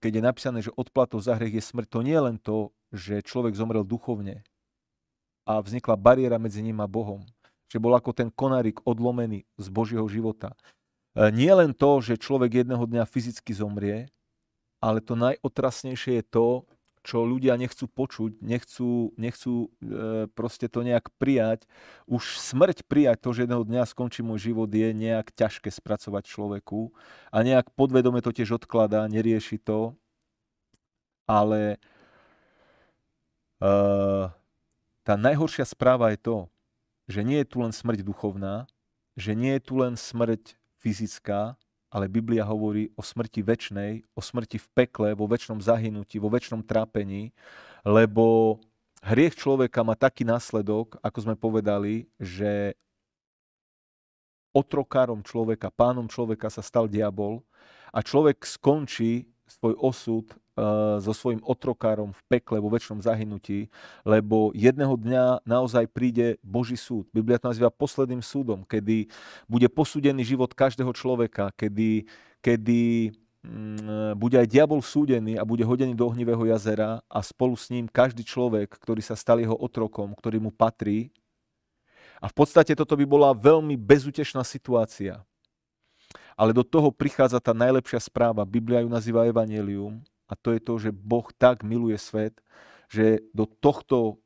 keď je napísané, že odplatou za hriech je smrť, to nie je len to, že človek zomrel duchovne a vznikla bariéra medzi ním a Bohom, že bol ako ten konárik odlomený z Božieho života. E, nie len to, že človek jedného dňa fyzicky zomrie, ale to najotrasnejšie je to, čo ľudia nechcú počuť, nechcú, nechcú e, proste to nejak prijať. Už smrť prijať to, že jedného dňa skončí môj život, je nejak ťažké spracovať človeku a nejak podvedome to tiež odkladá, nerieši to, ale e, tá najhoršia správa je to, že nie je tu len smrť duchovná, že nie je tu len smrť fyzická, ale Biblia hovorí o smrti väčnej, o smrti v pekle, vo väčšnom zahynutí, vo väčšnom trápení, lebo hriech človeka má taký následok, ako sme povedali, že otrokárom človeka, pánom človeka sa stal diabol a človek skončí svoj osud eh, so svojim otrokárom v pekle, vo väčšom zahynutí, lebo jedného dňa naozaj príde Boží súd. Biblia to nazýva posledným súdom, kedy bude posúdený život každého človeka, kedy, kedy mm, eh, bude aj diabol súdený a bude hodený do ohnivého jazera a spolu s ním každý človek, ktorý sa stal jeho otrokom, ktorý mu patrí. A v podstate toto by bola veľmi bezutešná situácia ale do toho prichádza tá najlepšia správa. Biblia ju nazýva Evangelium. a to je to, že Boh tak miluje svet, že do tohto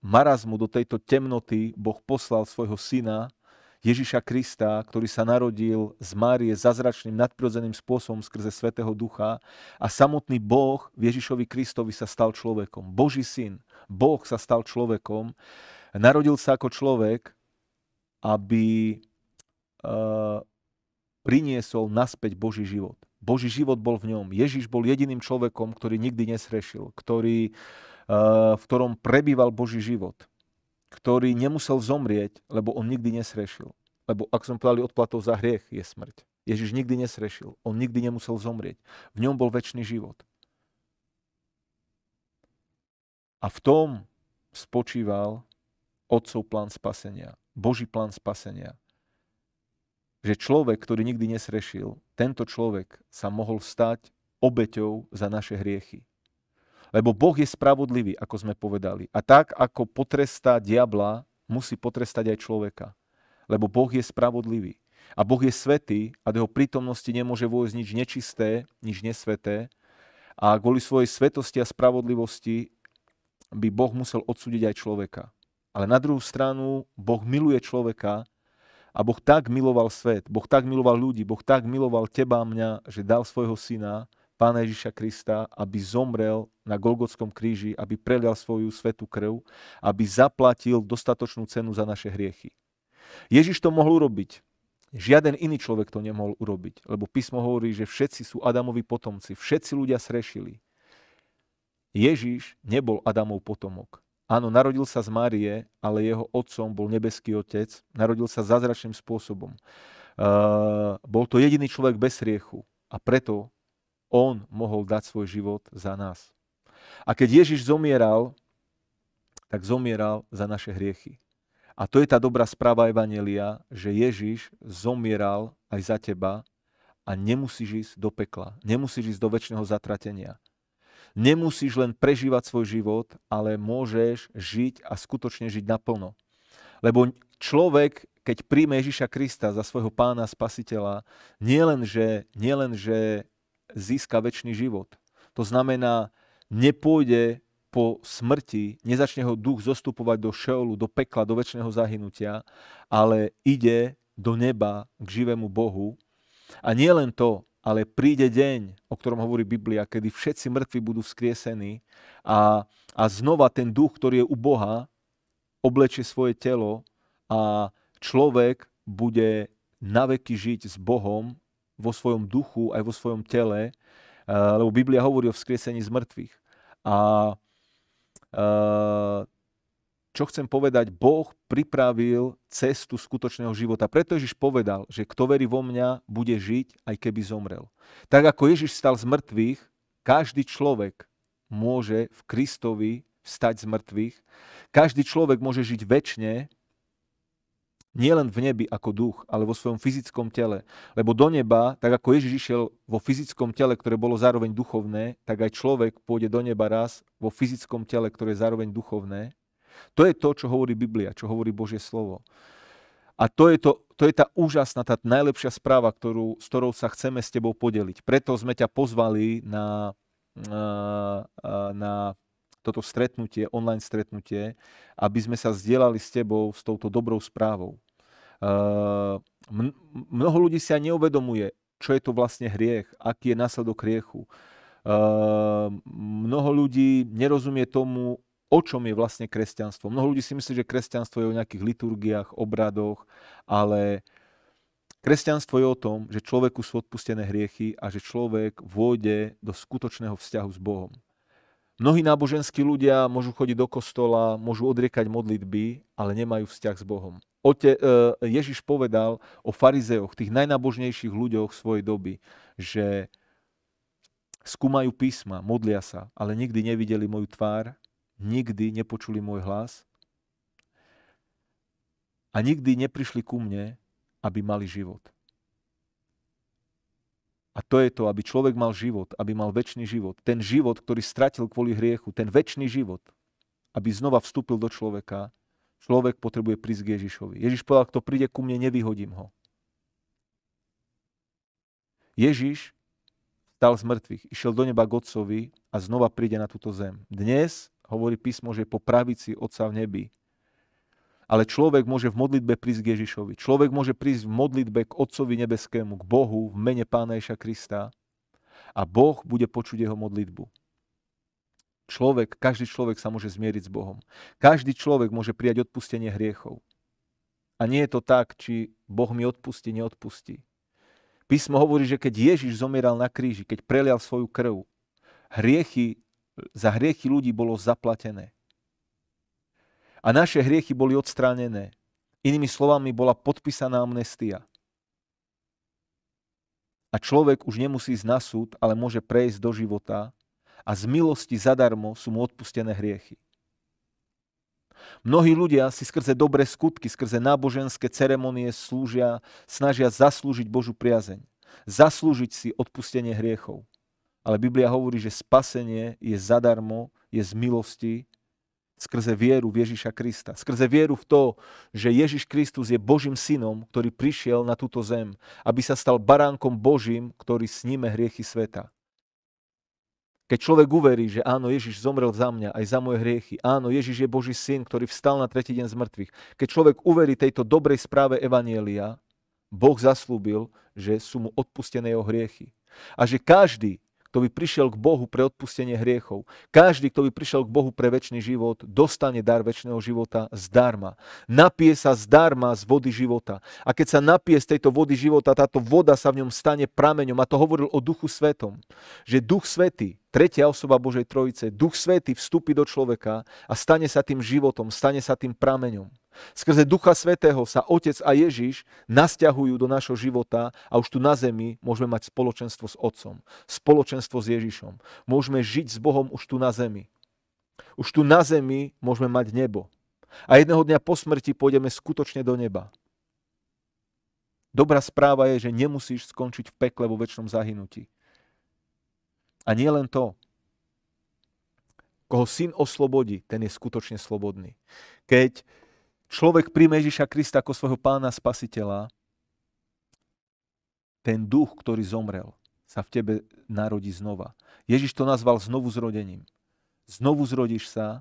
marazmu, do tejto temnoty Boh poslal svojho syna, Ježiša Krista, ktorý sa narodil z Márie zazračným nadprirodzeným spôsobom skrze Svetého Ducha a samotný Boh v Ježišovi Kristovi sa stal človekom. Boží syn, Boh sa stal človekom, narodil sa ako človek, aby eh, priniesol naspäť Boží život. Boží život bol v ňom. Ježiš bol jediným človekom, ktorý nikdy nesrešil, ktorý, eh, v ktorom prebýval Boží život, ktorý nemusel zomrieť, lebo on nikdy nesrešil. Lebo ak som povedal, odplatou za hriech je smrť. Ježiš nikdy nesrešil, on nikdy nemusel zomrieť. V ňom bol väčší život. A v tom spočíval Otcov plán spasenia, Boží plán spasenia že človek, ktorý nikdy nesrešil, tento človek sa mohol stať obeťou za naše hriechy. Lebo Boh je spravodlivý, ako sme povedali. A tak, ako potrestá diabla, musí potrestať aj človeka. Lebo Boh je spravodlivý. A Boh je svetý a do jeho prítomnosti nemôže vôjsť nič nečisté, nič nesveté. A kvôli svojej svetosti a spravodlivosti by Boh musel odsúdiť aj človeka. Ale na druhú stranu Boh miluje človeka a Boh tak miloval svet, Boh tak miloval ľudí, Boh tak miloval teba a mňa, že dal svojho syna, Pána Ježiša Krista, aby zomrel na Golgotskom kríži, aby prelial svoju svetú krv, aby zaplatil dostatočnú cenu za naše hriechy. Ježiš to mohol urobiť. Žiaden iný človek to nemohol urobiť, lebo písmo hovorí, že všetci sú Adamovi potomci, všetci ľudia srešili. Ježiš nebol Adamov potomok. Áno, narodil sa z Márie, ale jeho otcom bol nebeský otec. Narodil sa zázračným spôsobom. Uh, bol to jediný človek bez riechu a preto on mohol dať svoj život za nás. A keď Ježiš zomieral, tak zomieral za naše hriechy. A to je tá dobrá správa Evanelia, že Ježiš zomieral aj za teba a nemusíš ísť do pekla, nemusíš ísť do väčšného zatratenia. Nemusíš len prežívať svoj život, ale môžeš žiť a skutočne žiť naplno. Lebo človek, keď príjme Ježiša Krista za svojho pána spasiteľa, nielenže že, získa väčší život. To znamená, nepôjde po smrti, nezačne ho duch zostupovať do šeolu, do pekla, do väčšného zahynutia, ale ide do neba k živému Bohu. A nie len to, ale príde deň, o ktorom hovorí Biblia, kedy všetci mŕtvi budú vzkriesení a, a znova ten duch, ktorý je u Boha, oblečie svoje telo a človek bude naveky žiť s Bohom vo svojom duchu aj vo svojom tele, eh, lebo Biblia hovorí o vzkriesení z mŕtvych. A, a eh, čo chcem povedať, Boh pripravil cestu skutočného života. Preto Ježiš povedal, že kto verí vo mňa, bude žiť, aj keby zomrel. Tak ako Ježiš stal z mŕtvych, každý človek môže v Kristovi vstať z mŕtvych. Každý človek môže žiť väčšine, nielen v nebi ako duch, ale vo svojom fyzickom tele. Lebo do neba, tak ako Ježiš išiel vo fyzickom tele, ktoré bolo zároveň duchovné, tak aj človek pôjde do neba raz vo fyzickom tele, ktoré je zároveň duchovné. To je to, čo hovorí Biblia, čo hovorí Božie slovo. A to je, to, to je tá úžasná, tá najlepšia správa, ktorú, s ktorou sa chceme s tebou podeliť. Preto sme ťa pozvali na, na, na toto stretnutie, online stretnutie, aby sme sa zdieľali s tebou s touto dobrou správou. Mnoho ľudí si aj neuvedomuje, čo je to vlastne hriech, aký je následok hriechu. Mnoho ľudí nerozumie tomu, o čom je vlastne kresťanstvo. Mnoho ľudí si myslí, že kresťanstvo je o nejakých liturgiách, obradoch, ale kresťanstvo je o tom, že človeku sú odpustené hriechy a že človek vôjde do skutočného vzťahu s Bohom. Mnohí náboženskí ľudia môžu chodiť do kostola, môžu odriekať modlitby, ale nemajú vzťah s Bohom. Ote, e, Ježiš povedal o farizeoch, tých najnábožnejších ľuďoch svojej doby, že skúmajú písma, modlia sa, ale nikdy nevideli moju tvár nikdy nepočuli môj hlas a nikdy neprišli ku mne, aby mali život. A to je to, aby človek mal život, aby mal väčší život. Ten život, ktorý stratil kvôli hriechu, ten väčší život, aby znova vstúpil do človeka, človek potrebuje prísť k Ježišovi. Ježiš povedal, kto príde ku mne, nevyhodím ho. Ježiš stal z mŕtvych, išiel do neba k Otcovi a znova príde na túto zem. Dnes hovorí písmo, že po pravici Otca v nebi. Ale človek môže v modlitbe prísť k Ježišovi. Človek môže prísť v modlitbe k Otcovi nebeskému, k Bohu v mene Pána Ježa Krista a Boh bude počuť jeho modlitbu. Človek, každý človek sa môže zmieriť s Bohom. Každý človek môže prijať odpustenie hriechov. A nie je to tak, či Boh mi odpustí, neodpustí. Písmo hovorí, že keď Ježiš zomieral na kríži, keď prelial svoju krv, hriechy za hriechy ľudí bolo zaplatené. A naše hriechy boli odstránené. Inými slovami, bola podpísaná amnestia. A človek už nemusí ísť na súd, ale môže prejsť do života a z milosti zadarmo sú mu odpustené hriechy. Mnohí ľudia si skrze dobré skutky, skrze náboženské ceremonie slúžia, snažia zaslúžiť Božu priazeň, zaslúžiť si odpustenie hriechov. Ale Biblia hovorí, že spasenie je zadarmo, je z milosti, skrze vieru v Ježiša Krista. Skrze vieru v to, že Ježiš Kristus je Božím synom, ktorý prišiel na túto zem, aby sa stal baránkom Božím, ktorý sníme hriechy sveta. Keď človek uverí, že áno, Ježiš zomrel za mňa aj za moje hriechy, áno, Ježiš je Boží syn, ktorý vstal na tretí deň z mŕtvych. Keď človek uverí tejto dobrej správe Evanielia, Boh zaslúbil, že sú mu odpustené jeho hriechy. A že každý, kto by prišiel k Bohu pre odpustenie hriechov, každý, kto by prišiel k Bohu pre väčší život, dostane dar väčšného života zdarma. Napije sa zdarma z vody života. A keď sa napije z tejto vody života, táto voda sa v ňom stane prameňom. A to hovoril o Duchu Svetom. Že Duch Svetý, tretia osoba Božej Trojice, Duch Svetý vstúpi do človeka a stane sa tým životom, stane sa tým prameňom. Skrze Ducha Svetého sa Otec a Ježiš nasťahujú do našho života a už tu na zemi môžeme mať spoločenstvo s Otcom, spoločenstvo s Ježišom. Môžeme žiť s Bohom už tu na zemi. Už tu na zemi môžeme mať nebo. A jedného dňa po smrti pôjdeme skutočne do neba. Dobrá správa je, že nemusíš skončiť v pekle vo väčšom zahynutí. A nie len to. Koho syn oslobodí, ten je skutočne slobodný. Keď človek príjme Ježiša Krista ako svojho pána spasiteľa, ten duch, ktorý zomrel, sa v tebe narodí znova. Ježiš to nazval znovu zrodením. Znovu zrodíš sa,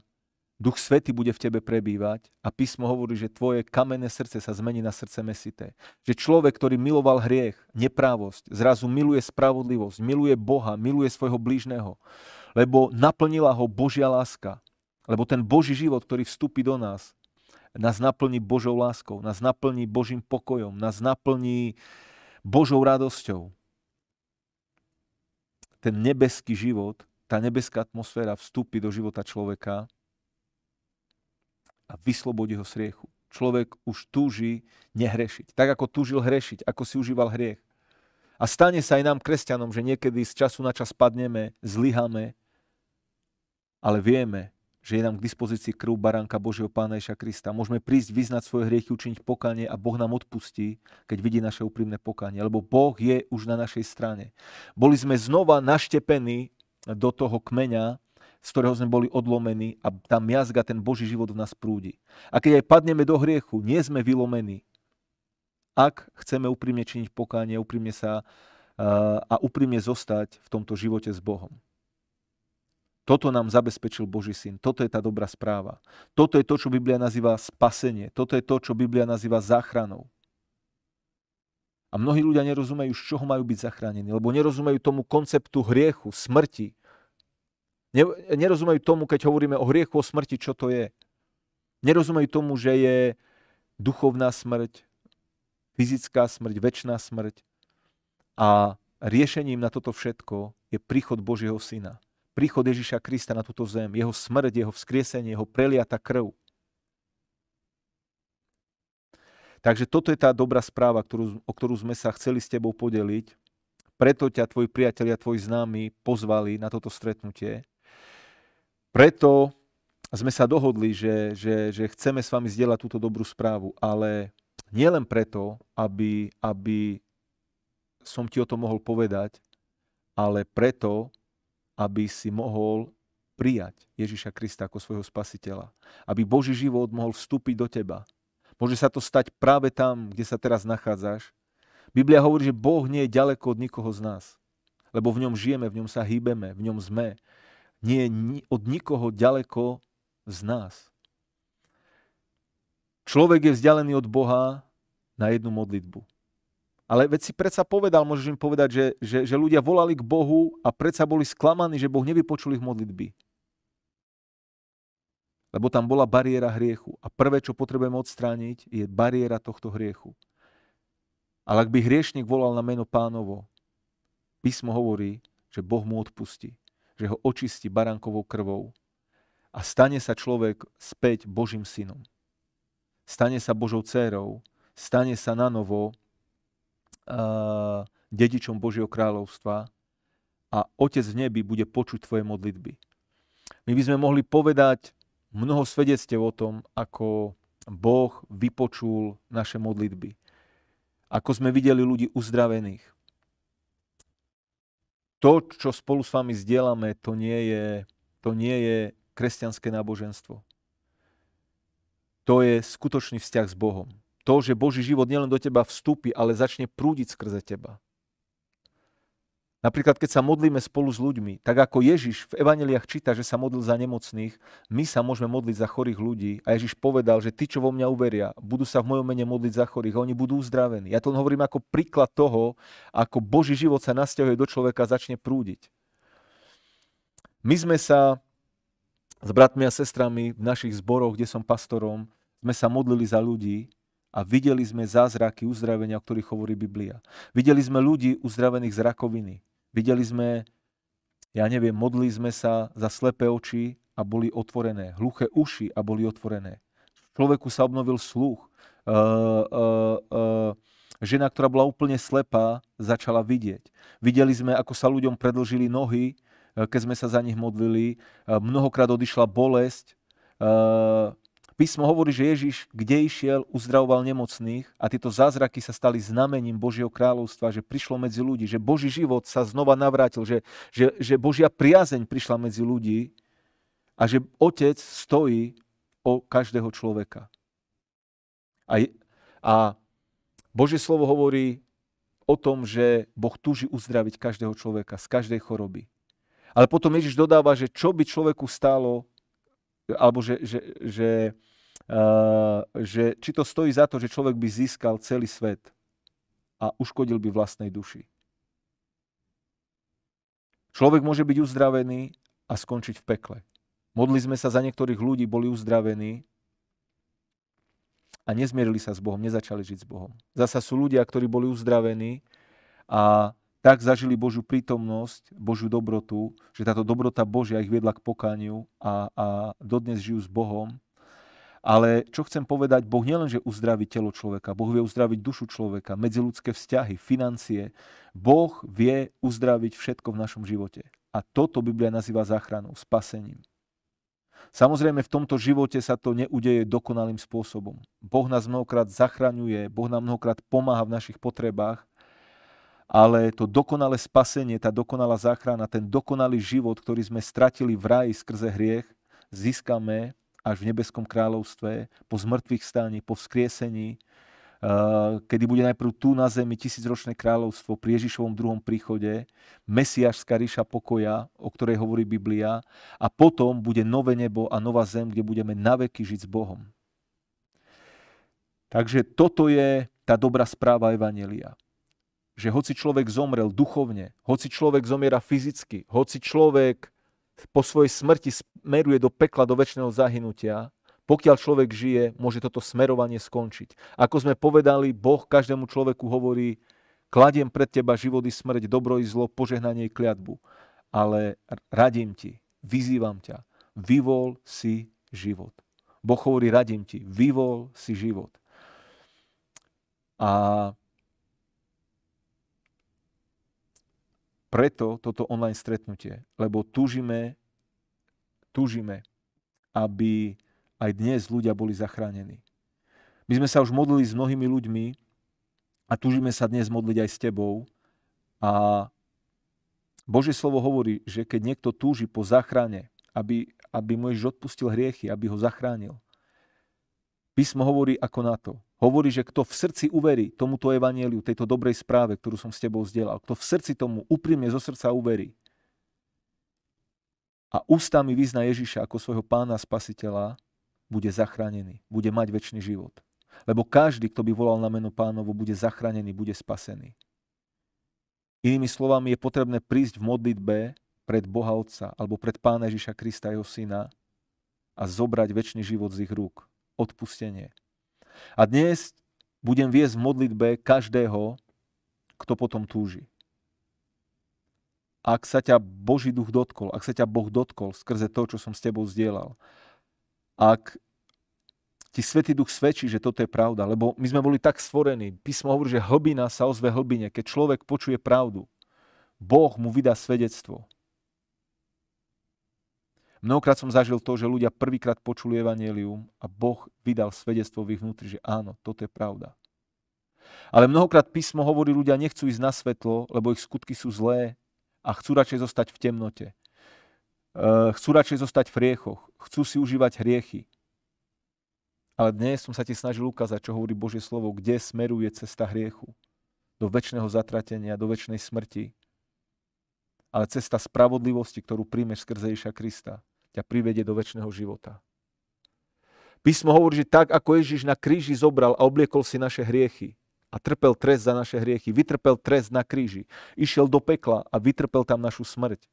Duch Svety bude v tebe prebývať a písmo hovorí, že tvoje kamenné srdce sa zmení na srdce mesité. Že človek, ktorý miloval hriech, neprávosť, zrazu miluje spravodlivosť, miluje Boha, miluje svojho blížneho, lebo naplnila ho Božia láska. Lebo ten Boží život, ktorý vstúpi do nás, nás naplní Božou láskou, nás naplní Božím pokojom, nás naplní Božou radosťou. Ten nebeský život, tá nebeská atmosféra vstúpi do života človeka a vyslobodí ho z riechu. Človek už túži nehrešiť. Tak ako túžil hrešiť, ako si užíval hriech. A stane sa aj nám, kresťanom, že niekedy z času na čas padneme, zlyhame, ale vieme, že je nám k dispozícii krv baránka Božieho Pána Ježa Krista. Môžeme prísť, vyznať svoje hriechy, učiniť pokanie a Boh nám odpustí, keď vidí naše úprimné pokanie, lebo Boh je už na našej strane. Boli sme znova naštepení do toho kmeňa, z ktorého sme boli odlomení a tá miazga, ten Boží život v nás prúdi. A keď aj padneme do hriechu, nie sme vylomení. Ak chceme úprimne činiť pokánie, úprimne sa a úprimne zostať v tomto živote s Bohom. Toto nám zabezpečil Boží syn. Toto je tá dobrá správa. Toto je to, čo Biblia nazýva spasenie. Toto je to, čo Biblia nazýva záchranou. A mnohí ľudia nerozumejú, z čoho majú byť zachránení, lebo nerozumejú tomu konceptu hriechu, smrti. Nerozumejú tomu, keď hovoríme o hriechu, o smrti, čo to je. Nerozumejú tomu, že je duchovná smrť, fyzická smrť, väčšiná smrť. A riešením na toto všetko je príchod Božieho Syna príchod Ježiša Krista na túto zem, jeho smrť, jeho vzkriesenie, jeho preliata krv. Takže toto je tá dobrá správa, ktorú, o ktorú sme sa chceli s tebou podeliť. Preto ťa tvoji priatelia, tvoji známi pozvali na toto stretnutie. Preto sme sa dohodli, že, že, že chceme s vami zdieľať túto dobrú správu, ale nielen preto, aby, aby som ti o tom mohol povedať, ale preto, aby si mohol prijať Ježiša Krista ako svojho spasiteľa. Aby Boží život mohol vstúpiť do teba. Môže sa to stať práve tam, kde sa teraz nachádzaš. Biblia hovorí, že Boh nie je ďaleko od nikoho z nás. Lebo v ňom žijeme, v ňom sa hýbeme, v ňom sme. Nie je od nikoho ďaleko z nás. Človek je vzdialený od Boha na jednu modlitbu. Ale veď si predsa povedal, môžeš im povedať, že, že, že ľudia volali k Bohu a predsa boli sklamaní, že Boh nevypočul ich modlitby. Lebo tam bola bariéra hriechu. A prvé, čo potrebujeme odstrániť, je bariéra tohto hriechu. Ale ak by hriešnik volal na meno pánovo, písmo hovorí, že Boh mu odpustí, že ho očistí barankovou krvou a stane sa človek späť Božím synom. Stane sa Božou dcérou, stane sa na novo uh, dedičom Božieho kráľovstva a Otec v nebi bude počuť tvoje modlitby. My by sme mohli povedať mnoho svedectiev o tom, ako Boh vypočul naše modlitby. Ako sme videli ľudí uzdravených. To, čo spolu s vami zdieľame, to nie je, to nie je kresťanské náboženstvo. To je skutočný vzťah s Bohom to, že Boží život nielen do teba vstúpi, ale začne prúdiť skrze teba. Napríklad, keď sa modlíme spolu s ľuďmi, tak ako Ježiš v evaneliách číta, že sa modlil za nemocných, my sa môžeme modliť za chorých ľudí. A Ježiš povedal, že tí, čo vo mňa uveria, budú sa v mojom mene modliť za chorých a oni budú uzdravení. Ja to hovorím ako príklad toho, ako Boží život sa nasťahuje do človeka a začne prúdiť. My sme sa s bratmi a sestrami v našich zboroch, kde som pastorom, sme sa modlili za ľudí, a videli sme zázraky uzdravenia, o ktorých hovorí Biblia. Videli sme ľudí uzdravených z rakoviny. Videli sme, ja neviem, modli sme sa za slepé oči a boli otvorené, hluché uši a boli otvorené. Človeku sa obnovil sluch. Uh, uh, uh, žena, ktorá bola úplne slepá, začala vidieť. Videli sme, ako sa ľuďom predlžili nohy, e, keď sme sa za nich modlili. E, mnohokrát odišla bolesť e, Písmo hovorí, že Ježiš, kde išiel, uzdravoval nemocných a tieto zázraky sa stali znamením Božieho kráľovstva, že prišlo medzi ľudí, že Boží život sa znova navrátil, že, že, že Božia priazeň prišla medzi ľudí a že Otec stojí o každého človeka. A, a Božie slovo hovorí o tom, že Boh túži uzdraviť každého človeka z každej choroby. Ale potom Ježiš dodáva, že čo by človeku stálo alebo že, že, že, uh, že či to stojí za to, že človek by získal celý svet a uškodil by vlastnej duši. Človek môže byť uzdravený a skončiť v pekle. Modli sme sa za niektorých ľudí, boli uzdravení a nezmierili sa s Bohom, nezačali žiť s Bohom. Zasa sú ľudia, ktorí boli uzdravení a tak zažili Božiu prítomnosť, Božiu dobrotu, že táto dobrota Božia ich viedla k pokániu a, a dodnes žijú s Bohom. Ale čo chcem povedať, Boh nielenže uzdraví telo človeka, Boh vie uzdraviť dušu človeka, medziludské vzťahy, financie. Boh vie uzdraviť všetko v našom živote. A toto Biblia nazýva záchranou, spasením. Samozrejme, v tomto živote sa to neudeje dokonalým spôsobom. Boh nás mnohokrát zachraňuje, Boh nám mnohokrát pomáha v našich potrebách, ale to dokonalé spasenie, tá dokonalá záchrana, ten dokonalý život, ktorý sme stratili v ráji skrze hriech, získame až v nebeskom kráľovstve, po zmrtvých stáni, po vzkriesení, eh, kedy bude najprv tu na zemi tisícročné kráľovstvo pri Ježišovom druhom príchode, mesiašská ríša pokoja, o ktorej hovorí Biblia, a potom bude nové nebo a nová zem, kde budeme naveky žiť s Bohom. Takže toto je tá dobrá správa Evanelia že hoci človek zomrel duchovne, hoci človek zomiera fyzicky, hoci človek po svojej smrti smeruje do pekla, do väčšného zahynutia, pokiaľ človek žije, môže toto smerovanie skončiť. Ako sme povedali, Boh každému človeku hovorí, kladiem pred teba život i smrť, dobro i zlo, požehnanie i kliatbu. Ale radím ti, vyzývam ťa, vyvol si život. Boh hovorí, radím ti, vyvol si život. A preto toto online stretnutie, lebo túžime, túžime, aby aj dnes ľudia boli zachránení. My sme sa už modlili s mnohými ľuďmi a túžime sa dnes modliť aj s tebou. A Božie slovo hovorí, že keď niekto túži po záchrane, aby, aby mu odpustil hriechy, aby ho zachránil, písmo hovorí ako na to hovorí, že kto v srdci uverí tomuto evanieliu, tejto dobrej správe, ktorú som s tebou zdieľal, kto v srdci tomu úprimne zo srdca uverí a ústami vyzna Ježiša ako svojho pána spasiteľa, bude zachránený, bude mať väčší život. Lebo každý, kto by volal na meno pánovo, bude zachránený, bude spasený. Inými slovami, je potrebné prísť v modlitbe pred Boha Otca alebo pred Pána Ježiša Krista, jeho syna a zobrať väčší život z ich rúk, odpustenie, a dnes budem viesť v modlitbe každého, kto potom túži. Ak sa ťa Boží duch dotkol, ak sa ťa Boh dotkol skrze to, čo som s tebou zdieľal, ak ti Svetý Duch svedčí, že toto je pravda, lebo my sme boli tak stvorení. Písmo hovorí, že hlbina sa ozve hlbine. Keď človek počuje pravdu, Boh mu vydá svedectvo. Mnohokrát som zažil to, že ľudia prvýkrát počuli evanelium a Boh vydal svedectvo v ich vnútri, že áno, toto je pravda. Ale mnohokrát písmo hovorí, ľudia nechcú ísť na svetlo, lebo ich skutky sú zlé a chcú radšej zostať v temnote. E, chcú radšej zostať v riechoch. Chcú si užívať hriechy. Ale dnes som sa ti snažil ukázať, čo hovorí Božie slovo, kde smeruje cesta hriechu. Do väčšného zatratenia, do väčšnej smrti, ale cesta spravodlivosti, ktorú príjmeš skrze Iša Krista ťa privedie do väčšného života. Písmo hovorí, že tak ako Ježiš na kríži zobral a obliekol si naše hriechy a trpel trest za naše hriechy, vytrpel trest na kríži, išiel do pekla a vytrpel tam našu smrť,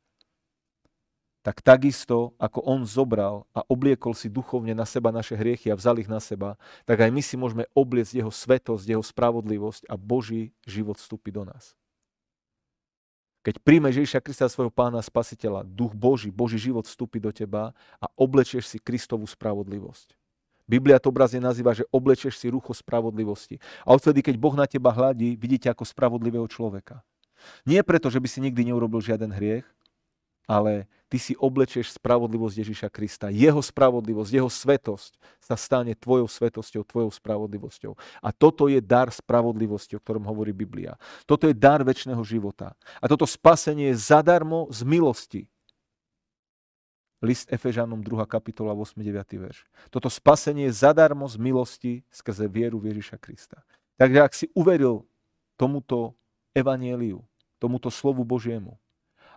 tak takisto, ako on zobral a obliekol si duchovne na seba naše hriechy a vzal ich na seba, tak aj my si môžeme obliecť jeho svetosť, jeho spravodlivosť a Boží život vstúpi do nás. Keď príjme Ježiša Krista svojho pána spasiteľa, duch Boží, Boží život vstúpi do teba a oblečieš si Kristovú spravodlivosť. Biblia to obrazne nazýva, že oblečieš si rucho spravodlivosti. A odtedy, keď Boh na teba hľadí, vidíte ako spravodlivého človeka. Nie preto, že by si nikdy neurobil žiaden hriech, ale ty si oblečieš spravodlivosť Ježiša Krista. Jeho spravodlivosť, jeho svetosť sa stane tvojou svetosťou, tvojou spravodlivosťou. A toto je dar spravodlivosti, o ktorom hovorí Biblia. Toto je dar väčšného života. A toto spasenie je zadarmo z milosti. List Efežanom 2. kapitola 8. 9. verš. Toto spasenie je zadarmo z milosti skrze vieru v Ježiša Krista. Takže ak si uveril tomuto evanieliu, tomuto slovu Božiemu,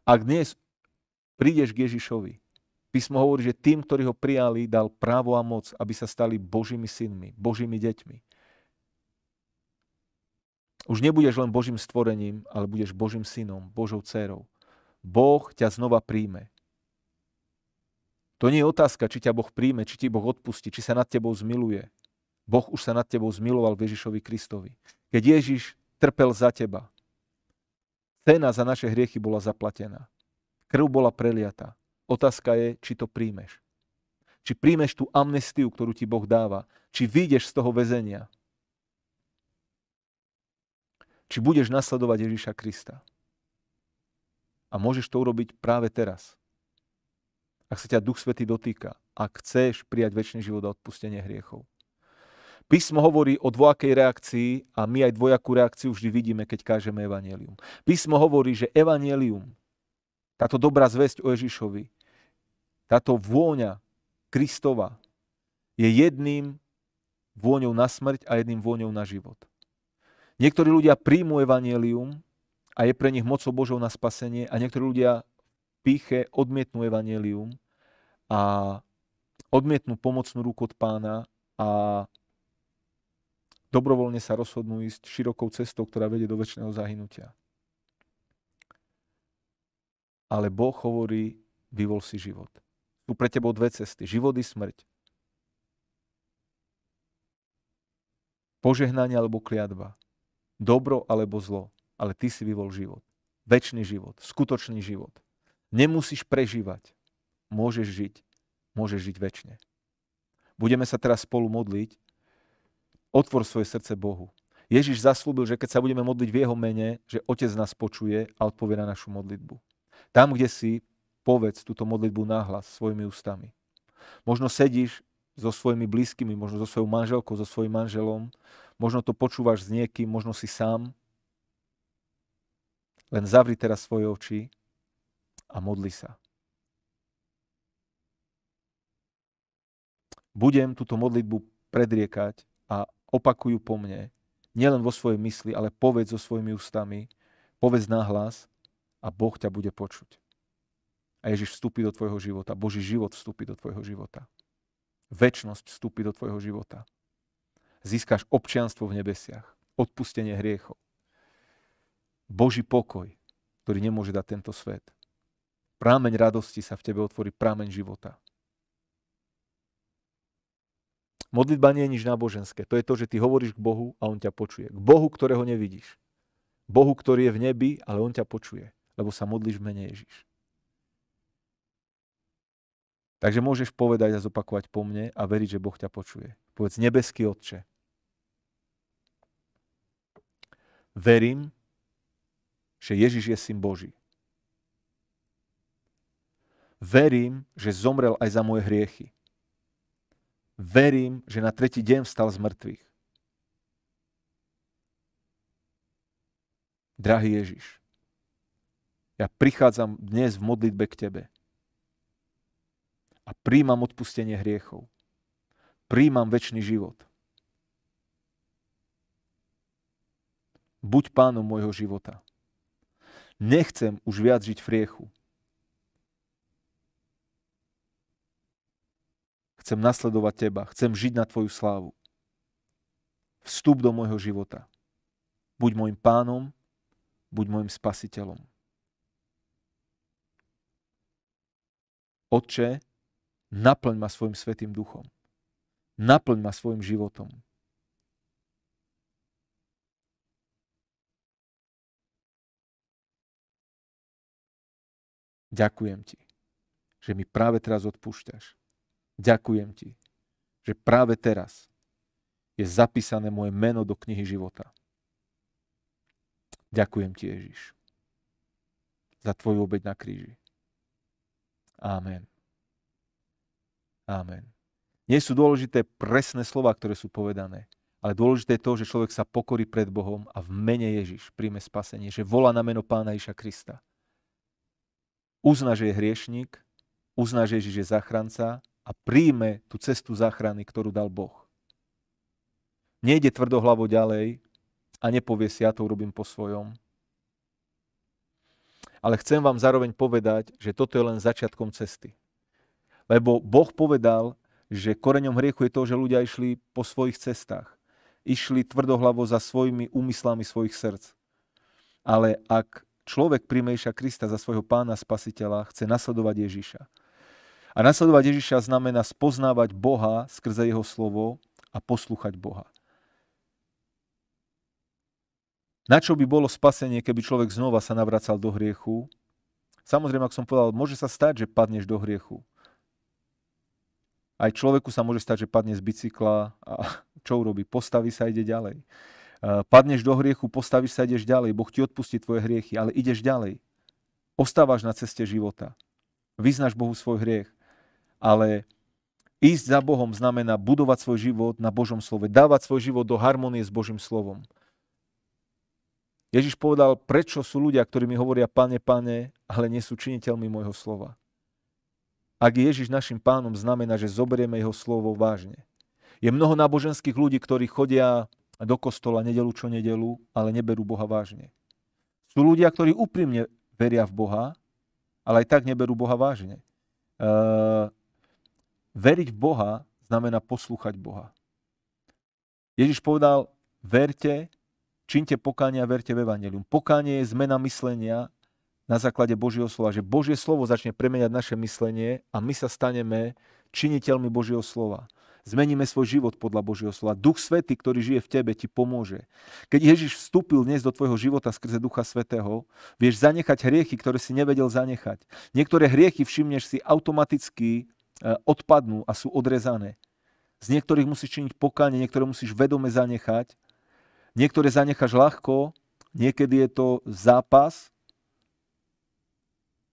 ak dnes prídeš k Ježišovi. Písmo hovorí, že tým, ktorí ho prijali, dal právo a moc, aby sa stali Božími synmi, Božími deťmi. Už nebudeš len Božím stvorením, ale budeš Božím synom, Božou dcerou. Boh ťa znova príjme. To nie je otázka, či ťa Boh príjme, či ti Boh odpustí, či sa nad tebou zmiluje. Boh už sa nad tebou zmiloval Ježišovi Kristovi. Keď Ježiš trpel za teba, cena za naše hriechy bola zaplatená. Krv bola preliata. Otázka je, či to príjmeš. Či príjmeš tú amnestiu, ktorú ti Boh dáva. Či vyjdeš z toho väzenia. Či budeš nasledovať Ježiša Krista. A môžeš to urobiť práve teraz. Ak sa ťa Duch svety dotýka. Ak chceš prijať väčší život a odpustenie hriechov. Písmo hovorí o dvojakej reakcii a my aj dvojakú reakciu vždy vidíme, keď kážeme evanelium. Písmo hovorí, že evanelium táto dobrá zväzť o Ježišovi, táto vôňa Kristova je jedným vôňou na smrť a jedným vôňou na život. Niektorí ľudia príjmu evanielium a je pre nich mocou Božou na spasenie a niektorí ľudia píche odmietnú evanielium a odmietnú pomocnú ruku od pána a dobrovoľne sa rozhodnú ísť širokou cestou, ktorá vedie do väčšného zahynutia ale Boh hovorí, vyvol si život. Sú pre tebou dve cesty, život i smrť. Požehnanie alebo kliatba. Dobro alebo zlo. Ale ty si vyvol život. Večný život, skutočný život. Nemusíš prežívať. Môžeš žiť. Môžeš žiť väčšine. Budeme sa teraz spolu modliť. Otvor svoje srdce Bohu. Ježiš zaslúbil, že keď sa budeme modliť v jeho mene, že Otec nás počuje a odpovie na našu modlitbu. Tam, kde si, povedz túto modlitbu náhlas svojimi ústami. Možno sedíš so svojimi blízkymi, možno so svojou manželkou, so svojím manželom, možno to počúvaš s niekým, možno si sám. Len zavri teraz svoje oči a modli sa. Budem túto modlitbu predriekať a opakujú po mne, nielen vo svojej mysli, ale povedz so svojimi ústami, povedz nahlas a Boh ťa bude počuť. A Ježiš vstúpi do tvojho života. Boží život vstúpi do tvojho života. Večnosť vstúpi do tvojho života. Získaš občianstvo v nebesiach. Odpustenie hriechov. Boží pokoj, ktorý nemôže dať tento svet. Prámeň radosti sa v tebe otvorí, prámeň života. Modlitba nie je nič náboženské. To je to, že ty hovoríš k Bohu a On ťa počuje. K Bohu, ktorého nevidíš. Bohu, ktorý je v nebi, ale On ťa počuje lebo sa modlíš v mene Ježiš. Takže môžeš povedať a zopakovať po mne a veriť, že Boh ťa počuje. Povedz, nebeský Otče, verím, že Ježiš je syn Boží. Verím, že zomrel aj za moje hriechy. Verím, že na tretí deň vstal z mŕtvych. Drahý Ježiš, ja prichádzam dnes v modlitbe k Tebe a príjmam odpustenie hriechov. Príjmam väčší život. Buď pánom môjho života. Nechcem už viac žiť v riechu. Chcem nasledovať Teba. Chcem žiť na Tvoju slávu. Vstup do môjho života. Buď môjim pánom, buď môjim spasiteľom. Otče, naplň ma svojim svetým duchom. Naplň ma svojim životom. Ďakujem ti, že mi práve teraz odpúšťaš. Ďakujem ti, že práve teraz je zapísané moje meno do knihy života. Ďakujem ti, Ježiš, za tvoju obeď na kríži. Amen. Amen. Nie sú dôležité presné slova, ktoré sú povedané, ale dôležité je to, že človek sa pokorí pred Bohom a v mene Ježiš príjme spasenie, že volá na meno Pána Iša Krista. Uzna, že je hriešník, uzna, že Ježiš je záchranca a príjme tú cestu záchrany, ktorú dal Boh. Nejde tvrdohlavo ďalej a nepovie si, ja to urobím po svojom, ale chcem vám zároveň povedať, že toto je len začiatkom cesty. Lebo Boh povedal, že koreňom hriechu je to, že ľudia išli po svojich cestách. Išli tvrdohlavo za svojimi úmyslami svojich srdc. Ale ak človek primejša Krista za svojho pána spasiteľa, chce nasledovať Ježiša. A nasledovať Ježiša znamená spoznávať Boha skrze jeho slovo a poslúchať Boha. Na čo by bolo spasenie, keby človek znova sa navracal do hriechu? Samozrejme, ak som povedal, môže sa stať, že padneš do hriechu. Aj človeku sa môže stať, že padne z bicykla a čo urobí? Postaví sa a ide ďalej. E, padneš do hriechu, postavíš sa, ideš ďalej. Boh ti odpustí tvoje hriechy, ale ideš ďalej. Ostávaš na ceste života. Vyznaš Bohu svoj hriech. Ale ísť za Bohom znamená budovať svoj život na Božom slove. Dávať svoj život do harmonie s Božím slovom. Ježiš povedal, prečo sú ľudia, ktorí mi hovoria, pane, pane, ale nie sú činiteľmi môjho slova. Ak je Ježiš našim pánom, znamená, že zoberieme jeho slovo vážne. Je mnoho náboženských ľudí, ktorí chodia do kostola nedelu čo nedelu, ale neberú Boha vážne. Sú ľudia, ktorí úprimne veria v Boha, ale aj tak neberú Boha vážne. Uh, veriť v Boha znamená poslúchať Boha. Ježiš povedal, verte, Čínte pokánie a verte v Evangelium. Pokánie je zmena myslenia na základe Božieho slova, že Božie slovo začne premeniať naše myslenie a my sa staneme činiteľmi Božieho slova. Zmeníme svoj život podľa Božieho slova. Duch Svety, ktorý žije v tebe, ti pomôže. Keď Ježiš vstúpil dnes do tvojho života skrze Ducha Svetého, vieš zanechať hriechy, ktoré si nevedel zanechať. Niektoré hriechy, všimneš si, automaticky e, odpadnú a sú odrezané. Z niektorých musíš činiť pokáne, niektoré musíš vedome zanechať Niektoré zanecháš ľahko, niekedy je to zápas,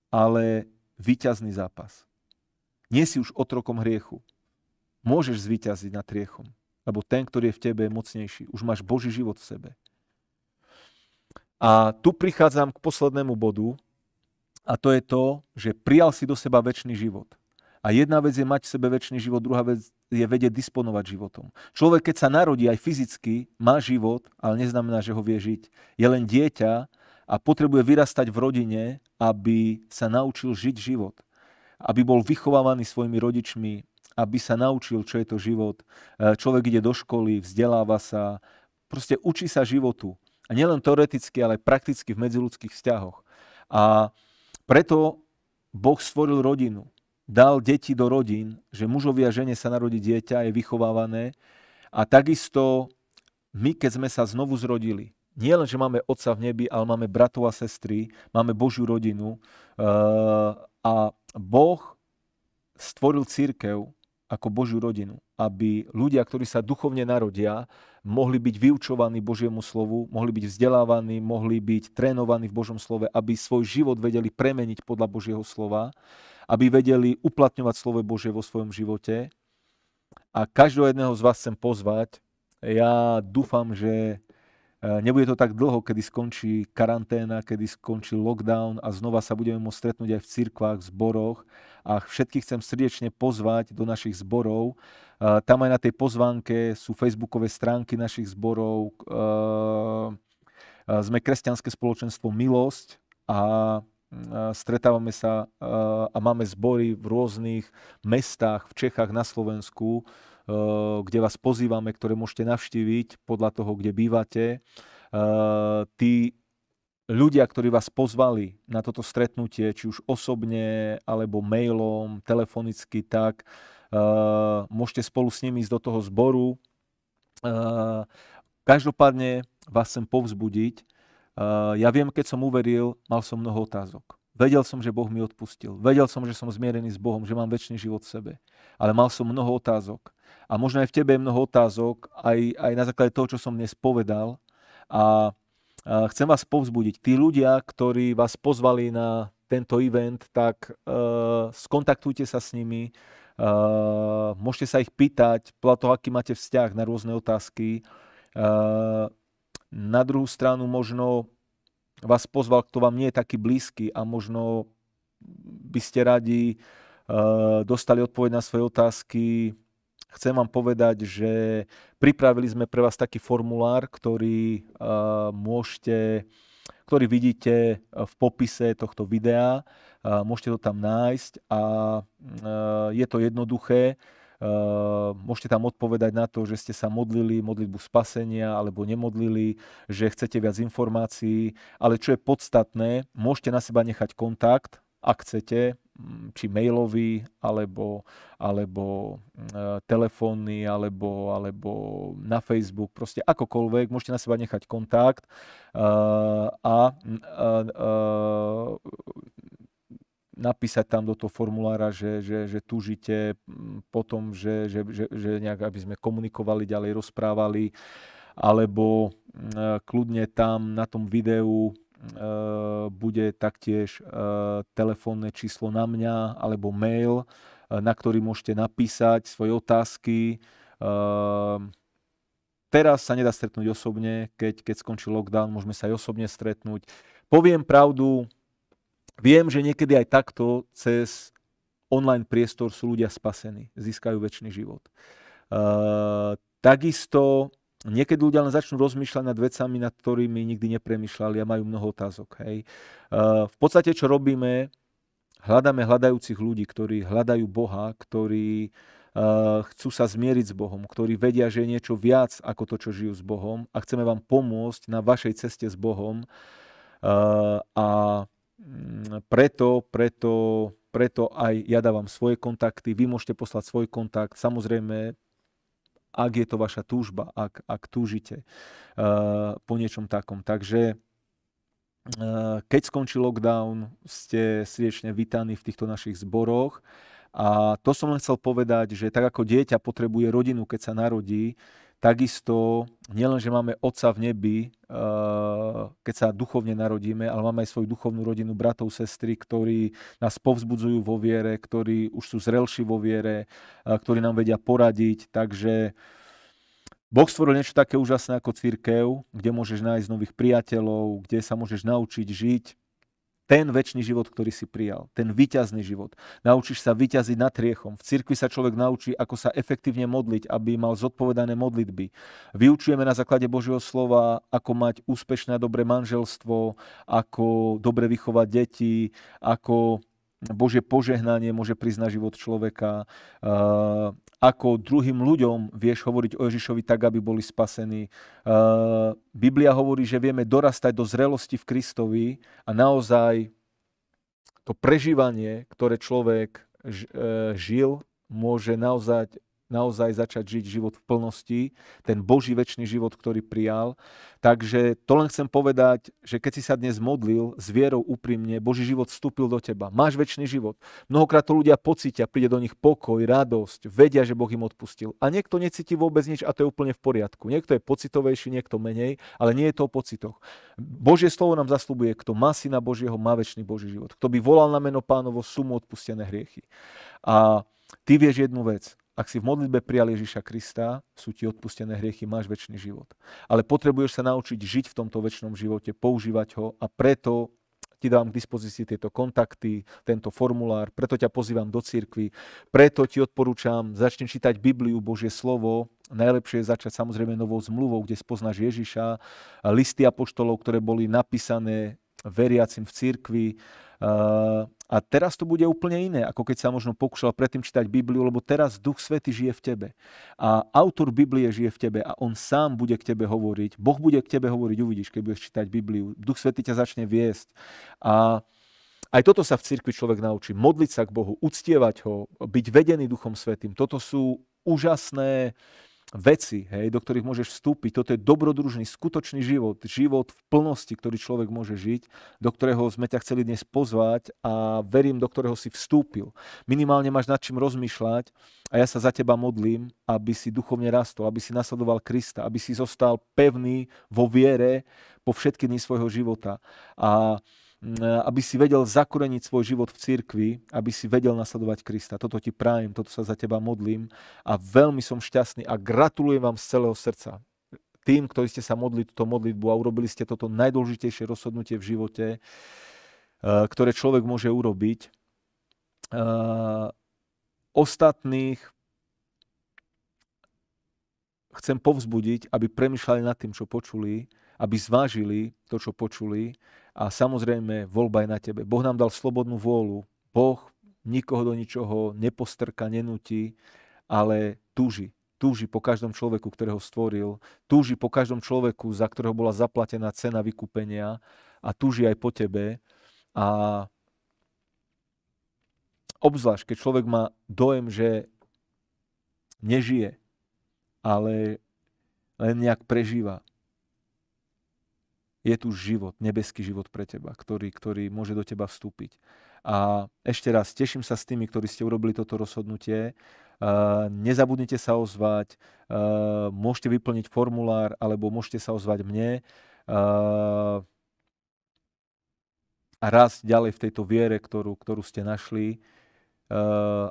ale výťazný zápas. Nie si už otrokom hriechu. Môžeš zvíťaziť nad hriechom, lebo ten, ktorý je v tebe, je mocnejší. Už máš Boží život v sebe. A tu prichádzam k poslednému bodu, a to je to, že prijal si do seba väčší život. A jedna vec je mať v sebe väčší život, druhá vec je vedieť disponovať životom. Človek, keď sa narodí aj fyzicky, má život, ale neznamená, že ho vie žiť. Je len dieťa a potrebuje vyrastať v rodine, aby sa naučil žiť život. Aby bol vychovávaný svojimi rodičmi, aby sa naučil, čo je to život. E, človek ide do školy, vzdeláva sa, proste učí sa životu. A nielen teoreticky, ale aj prakticky v medziludských vzťahoch. A preto Boh stvoril rodinu dal deti do rodín, že mužovi a žene sa narodí dieťa, je vychovávané. A takisto my, keď sme sa znovu zrodili, nie len, že máme Otca v nebi, ale máme bratov a sestry, máme Božiu rodinu eh, a Boh stvoril církev ako Božiu rodinu, aby ľudia, ktorí sa duchovne narodia, mohli byť vyučovaní Božiemu slovu, mohli byť vzdelávaní, mohli byť trénovaní v Božom slove, aby svoj život vedeli premeniť podľa Božieho slova aby vedeli uplatňovať slovo Bože vo svojom živote. A každého jedného z vás chcem pozvať. Ja dúfam, že eh, nebude to tak dlho, kedy skončí karanténa, kedy skončí lockdown a znova sa budeme môcť stretnúť aj v cirkvách, v zboroch. A všetkých chcem srdečne pozvať do našich zborov. Eh, tam aj na tej pozvánke sú facebookové stránky našich zborov. Eh, sme kresťanské spoločenstvo Milosť a Mm, stretávame sa a máme zbory v rôznych mestách v Čechách, na Slovensku, e, kde vás pozývame, ktoré môžete navštíviť podľa toho, kde bývate. E, tí ľudia, ktorí vás pozvali na toto stretnutie, či už osobne, alebo mailom, telefonicky, tak e, môžete spolu s nimi ísť do toho zboru. Každopádne vás chcem povzbudiť, Eh, ja viem, keď som uveril, mal som mnoho otázok. Vedel som, že Boh mi odpustil. Vedel som, že som zmierený s Bohom, že mám väčší život v sebe. Ale mal som mnoho otázok. A možno aj v tebe je mnoho otázok, aj, aj na základe toho, čo som dnes povedal. A, a chcem vás povzbudiť. Tí ľudia, ktorí vás pozvali na tento event, tak uh, skontaktujte sa s nimi. Uh, môžete sa ich pýtať, podľa toho, aký máte vzťah na rôzne otázky. Uh, na druhú stranu možno vás pozval, kto vám nie je taký blízky a možno by ste radi eh, dostali odpoveď na svoje otázky. Chcem vám povedať, že pripravili sme pre vás taký formulár, ktorý eh, môžete ktorý vidíte eh, v popise tohto videa. Môžete to tam nájsť a je to jednoduché Eh, môžete tam odpovedať na to, že ste sa modlili modlitbu spasenia alebo nemodlili, že chcete viac informácií, ale čo je podstatné, môžete na seba nechať kontakt, ak chcete, mm, či mailový, alebo, alebo e, telefónny, alebo, alebo na Facebook, proste akokoľvek, môžete na seba nechať kontakt e, a e, napísať tam do toho formulára, že, že, že túžite mm, potom, že, že, že, že nejak, aby sme komunikovali ďalej, rozprávali, alebo mm, e, kľudne tam na tom videu e, bude taktiež e, telefónne číslo na mňa alebo mail, na ktorý môžete napísať svoje otázky. Teraz sa nedá stretnúť osobne, keď, keď skončí lockdown, môžeme sa aj osobne stretnúť. Poviem pravdu, Viem, že niekedy aj takto cez online priestor sú ľudia spasení, získajú väčší život. Uh, takisto Niekedy ľudia len začnú rozmýšľať nad vecami, nad ktorými nikdy nepremýšľali a majú mnoho otázok. Hej. Eh, v podstate, čo robíme, hľadáme hľadajúcich ľudí, ktorí hľadajú Boha, ktorí eh, chcú sa zmieriť s Bohom, ktorí vedia, že je niečo viac ako to, čo žijú s Bohom a chceme vám pomôcť na vašej ceste s Bohom. A Mm, preto, preto, preto aj ja dávam svoje kontakty, vy môžete poslať svoj kontakt, samozrejme, ak je to vaša túžba, ak, ak túžite uh, po niečom takom. Takže uh, keď skončí lockdown, ste srdečne vítaní v týchto našich zboroch. A to som len chcel povedať, že tak ako dieťa potrebuje rodinu, keď sa narodí, Takisto nielen, že máme Otca v nebi, eh, keď sa duchovne narodíme, ale máme aj svoju duchovnú rodinu, bratov, sestry, ktorí nás povzbudzujú vo viere, ktorí už sú zrelší vo viere, eh, ktorí nám vedia poradiť. Takže Boh stvoril niečo také úžasné ako církev, kde môžeš nájsť nových priateľov, kde sa môžeš naučiť žiť ten väčší život, ktorý si prijal, ten vyťazný život. Naučíš sa vyťaziť nad riechom. V cirkvi sa človek naučí, ako sa efektívne modliť, aby mal zodpovedané modlitby. Vyučujeme na základe Božieho slova, ako mať úspešné a dobré manželstvo, ako dobre vychovať deti, ako Bože požehnanie môže prísť na život človeka, uh, ako druhým ľuďom vieš hovoriť o Ježišovi tak, aby boli spasení. Uh, Biblia hovorí, že vieme dorastať do zrelosti v Kristovi a naozaj to prežívanie, ktoré človek uh, žil, môže naozaj naozaj začať žiť život v plnosti, ten Boží väčší život, ktorý prijal. Takže to len chcem povedať, že keď si sa dnes modlil s vierou úprimne, Boží život vstúpil do teba. Máš väčší život. Mnohokrát to ľudia pocítia, príde do nich pokoj, radosť, vedia, že Boh im odpustil. A niekto necíti vôbec nič a to je úplne v poriadku. Niekto je pocitovejší, niekto menej, ale nie je to o pocitoch. Božie slovo nám zaslúbuje, kto má syna Božieho, má väčší Boží život. Kto by volal na meno pánovo, sú mu odpustené hriechy. A ty vieš jednu vec, ak si v modlitbe prijal Ježiša Krista, sú ti odpustené hriechy, máš väčší život. Ale potrebuješ sa naučiť žiť v tomto väčšnom živote, používať ho a preto ti dávam k dispozícii tieto kontakty, tento formulár, preto ťa pozývam do cirkvi, preto ti odporúčam, začni čítať Bibliu, Božie slovo, najlepšie je začať samozrejme novou zmluvou, kde spoznáš Ježiša, listy apoštolov, ktoré boli napísané veriacim v cirkvi, a teraz to bude úplne iné, ako keď sa možno pokúšal predtým čítať Bibliu, lebo teraz Duch Svety žije v tebe. A autor Biblie žije v tebe a on sám bude k tebe hovoriť. Boh bude k tebe hovoriť, uvidíš, keď budeš čítať Bibliu. Duch Svety ťa začne viesť. A aj toto sa v cirkvi človek naučí. Modliť sa k Bohu, uctievať ho, byť vedený Duchom Svetým. Toto sú úžasné, uh, veci, hej, do ktorých môžeš vstúpiť. Toto je dobrodružný, skutočný život, život v plnosti, ktorý človek môže žiť, do ktorého sme ťa chceli dnes pozvať a verím, do ktorého si vstúpil. Minimálne máš nad čím rozmýšľať a ja sa za teba modlím, aby si duchovne rastol, aby si nasledoval Krista, aby si zostal pevný vo viere po všetky dni svojho života. A Mm, eh, aby si vedel zakoreniť svoj život v cirkvi, aby si vedel nasledovať Krista. Toto ti prajem, toto sa za teba modlím a veľmi som šťastný a gratulujem vám z celého srdca. Tým, ktorí ste sa modli túto modlitbu a urobili ste toto najdôležitejšie rozhodnutie v živote, eh, ktoré človek môže urobiť. Eh, ostatných chcem povzbudiť, aby premyšľali nad tým, čo počuli, aby zvážili to, čo počuli a samozrejme voľba je na tebe. Boh nám dal slobodnú vôľu. Boh nikoho do ničoho nepostrka, nenutí, ale túži. Túži po každom človeku, ktorého stvoril. Túži po každom človeku, za ktorého bola zaplatená cena vykúpenia a túži aj po tebe. A obzvlášť, keď človek má dojem, že nežije, ale len nejak prežíva, je tu život, nebeský život pre teba, ktorý, ktorý môže do teba vstúpiť. A ešte raz, teším sa s tými, ktorí ste urobili toto rozhodnutie. Uh, nezabudnite sa ozvať, uh, môžete vyplniť formulár, alebo môžete sa ozvať mne. Uh, a raz ďalej v tejto viere, ktorú, ktorú ste našli.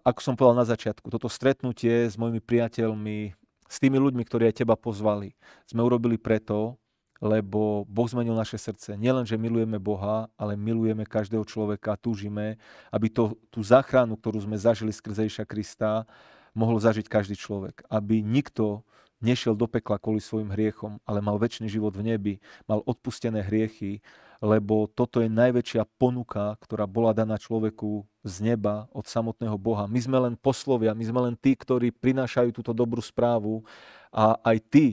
Ako som povedal na začiatku, toto stretnutie s mojimi priateľmi, s tými ľuďmi, ktorí aj teba pozvali, sme urobili preto, lebo Boh zmenil naše srdce. Nielen, že milujeme Boha, ale milujeme každého človeka, túžime, aby to, tú záchranu, ktorú sme zažili skrze Iša Krista, mohol zažiť každý človek. Aby nikto nešiel do pekla kvôli svojim hriechom, ale mal väčší život v nebi, mal odpustené hriechy, lebo toto je najväčšia ponuka, ktorá bola daná človeku z neba od samotného Boha. My sme len poslovia, my sme len tí, ktorí prinášajú túto dobrú správu a aj ty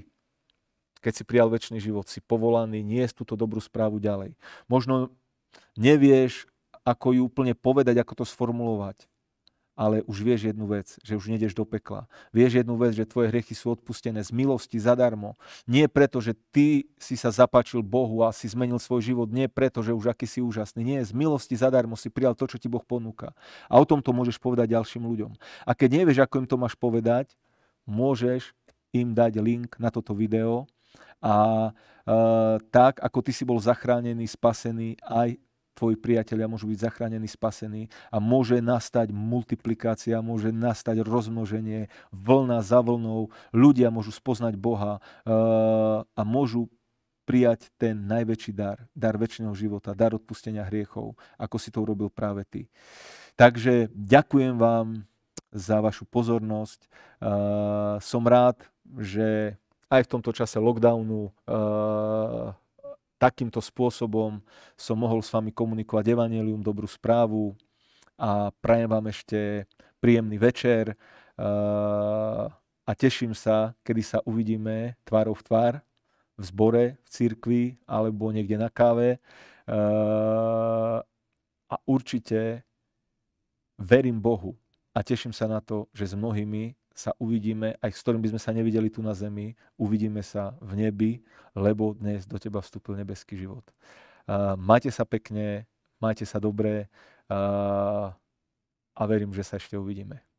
keď si prijal väčší život, si povolaný niesť túto dobrú správu ďalej. Možno nevieš, ako ju úplne povedať, ako to sformulovať, ale už vieš jednu vec, že už nedeš do pekla. Vieš jednu vec, že tvoje hriechy sú odpustené z milosti zadarmo. Nie preto, že ty si sa zapačil Bohu a si zmenil svoj život, nie preto, že už aký si úžasný. Nie, z milosti zadarmo si prijal to, čo ti Boh ponúka. A o tom to môžeš povedať ďalším ľuďom. A keď nevieš, ako im to máš povedať, môžeš im dať link na toto video a e, tak, ako ty si bol zachránený, spasený, aj tvoji priatelia môžu byť zachránení, spasení a môže nastať multiplikácia, môže nastať rozmnoženie, vlna za vlnou, ľudia môžu spoznať Boha e, a môžu prijať ten najväčší dar, dar väčšného života, dar odpustenia hriechov, ako si to urobil práve ty. Takže ďakujem vám za vašu pozornosť. E, som rád, že aj v tomto čase lockdownu eh, takýmto spôsobom som mohol s vami komunikovať evanelium, dobrú správu a prajem vám ešte príjemný večer eh, a teším sa, kedy sa uvidíme tvárou v tvár v zbore, v cirkvi alebo niekde na káve. Eh, a určite verím Bohu a teším sa na to, že s mnohými sa uvidíme, aj s ktorým by sme sa nevideli tu na zemi, uvidíme sa v nebi, lebo dnes do teba vstúpil nebeský život. Uh, majte sa pekne, majte sa dobré uh, a verím, že sa ešte uvidíme.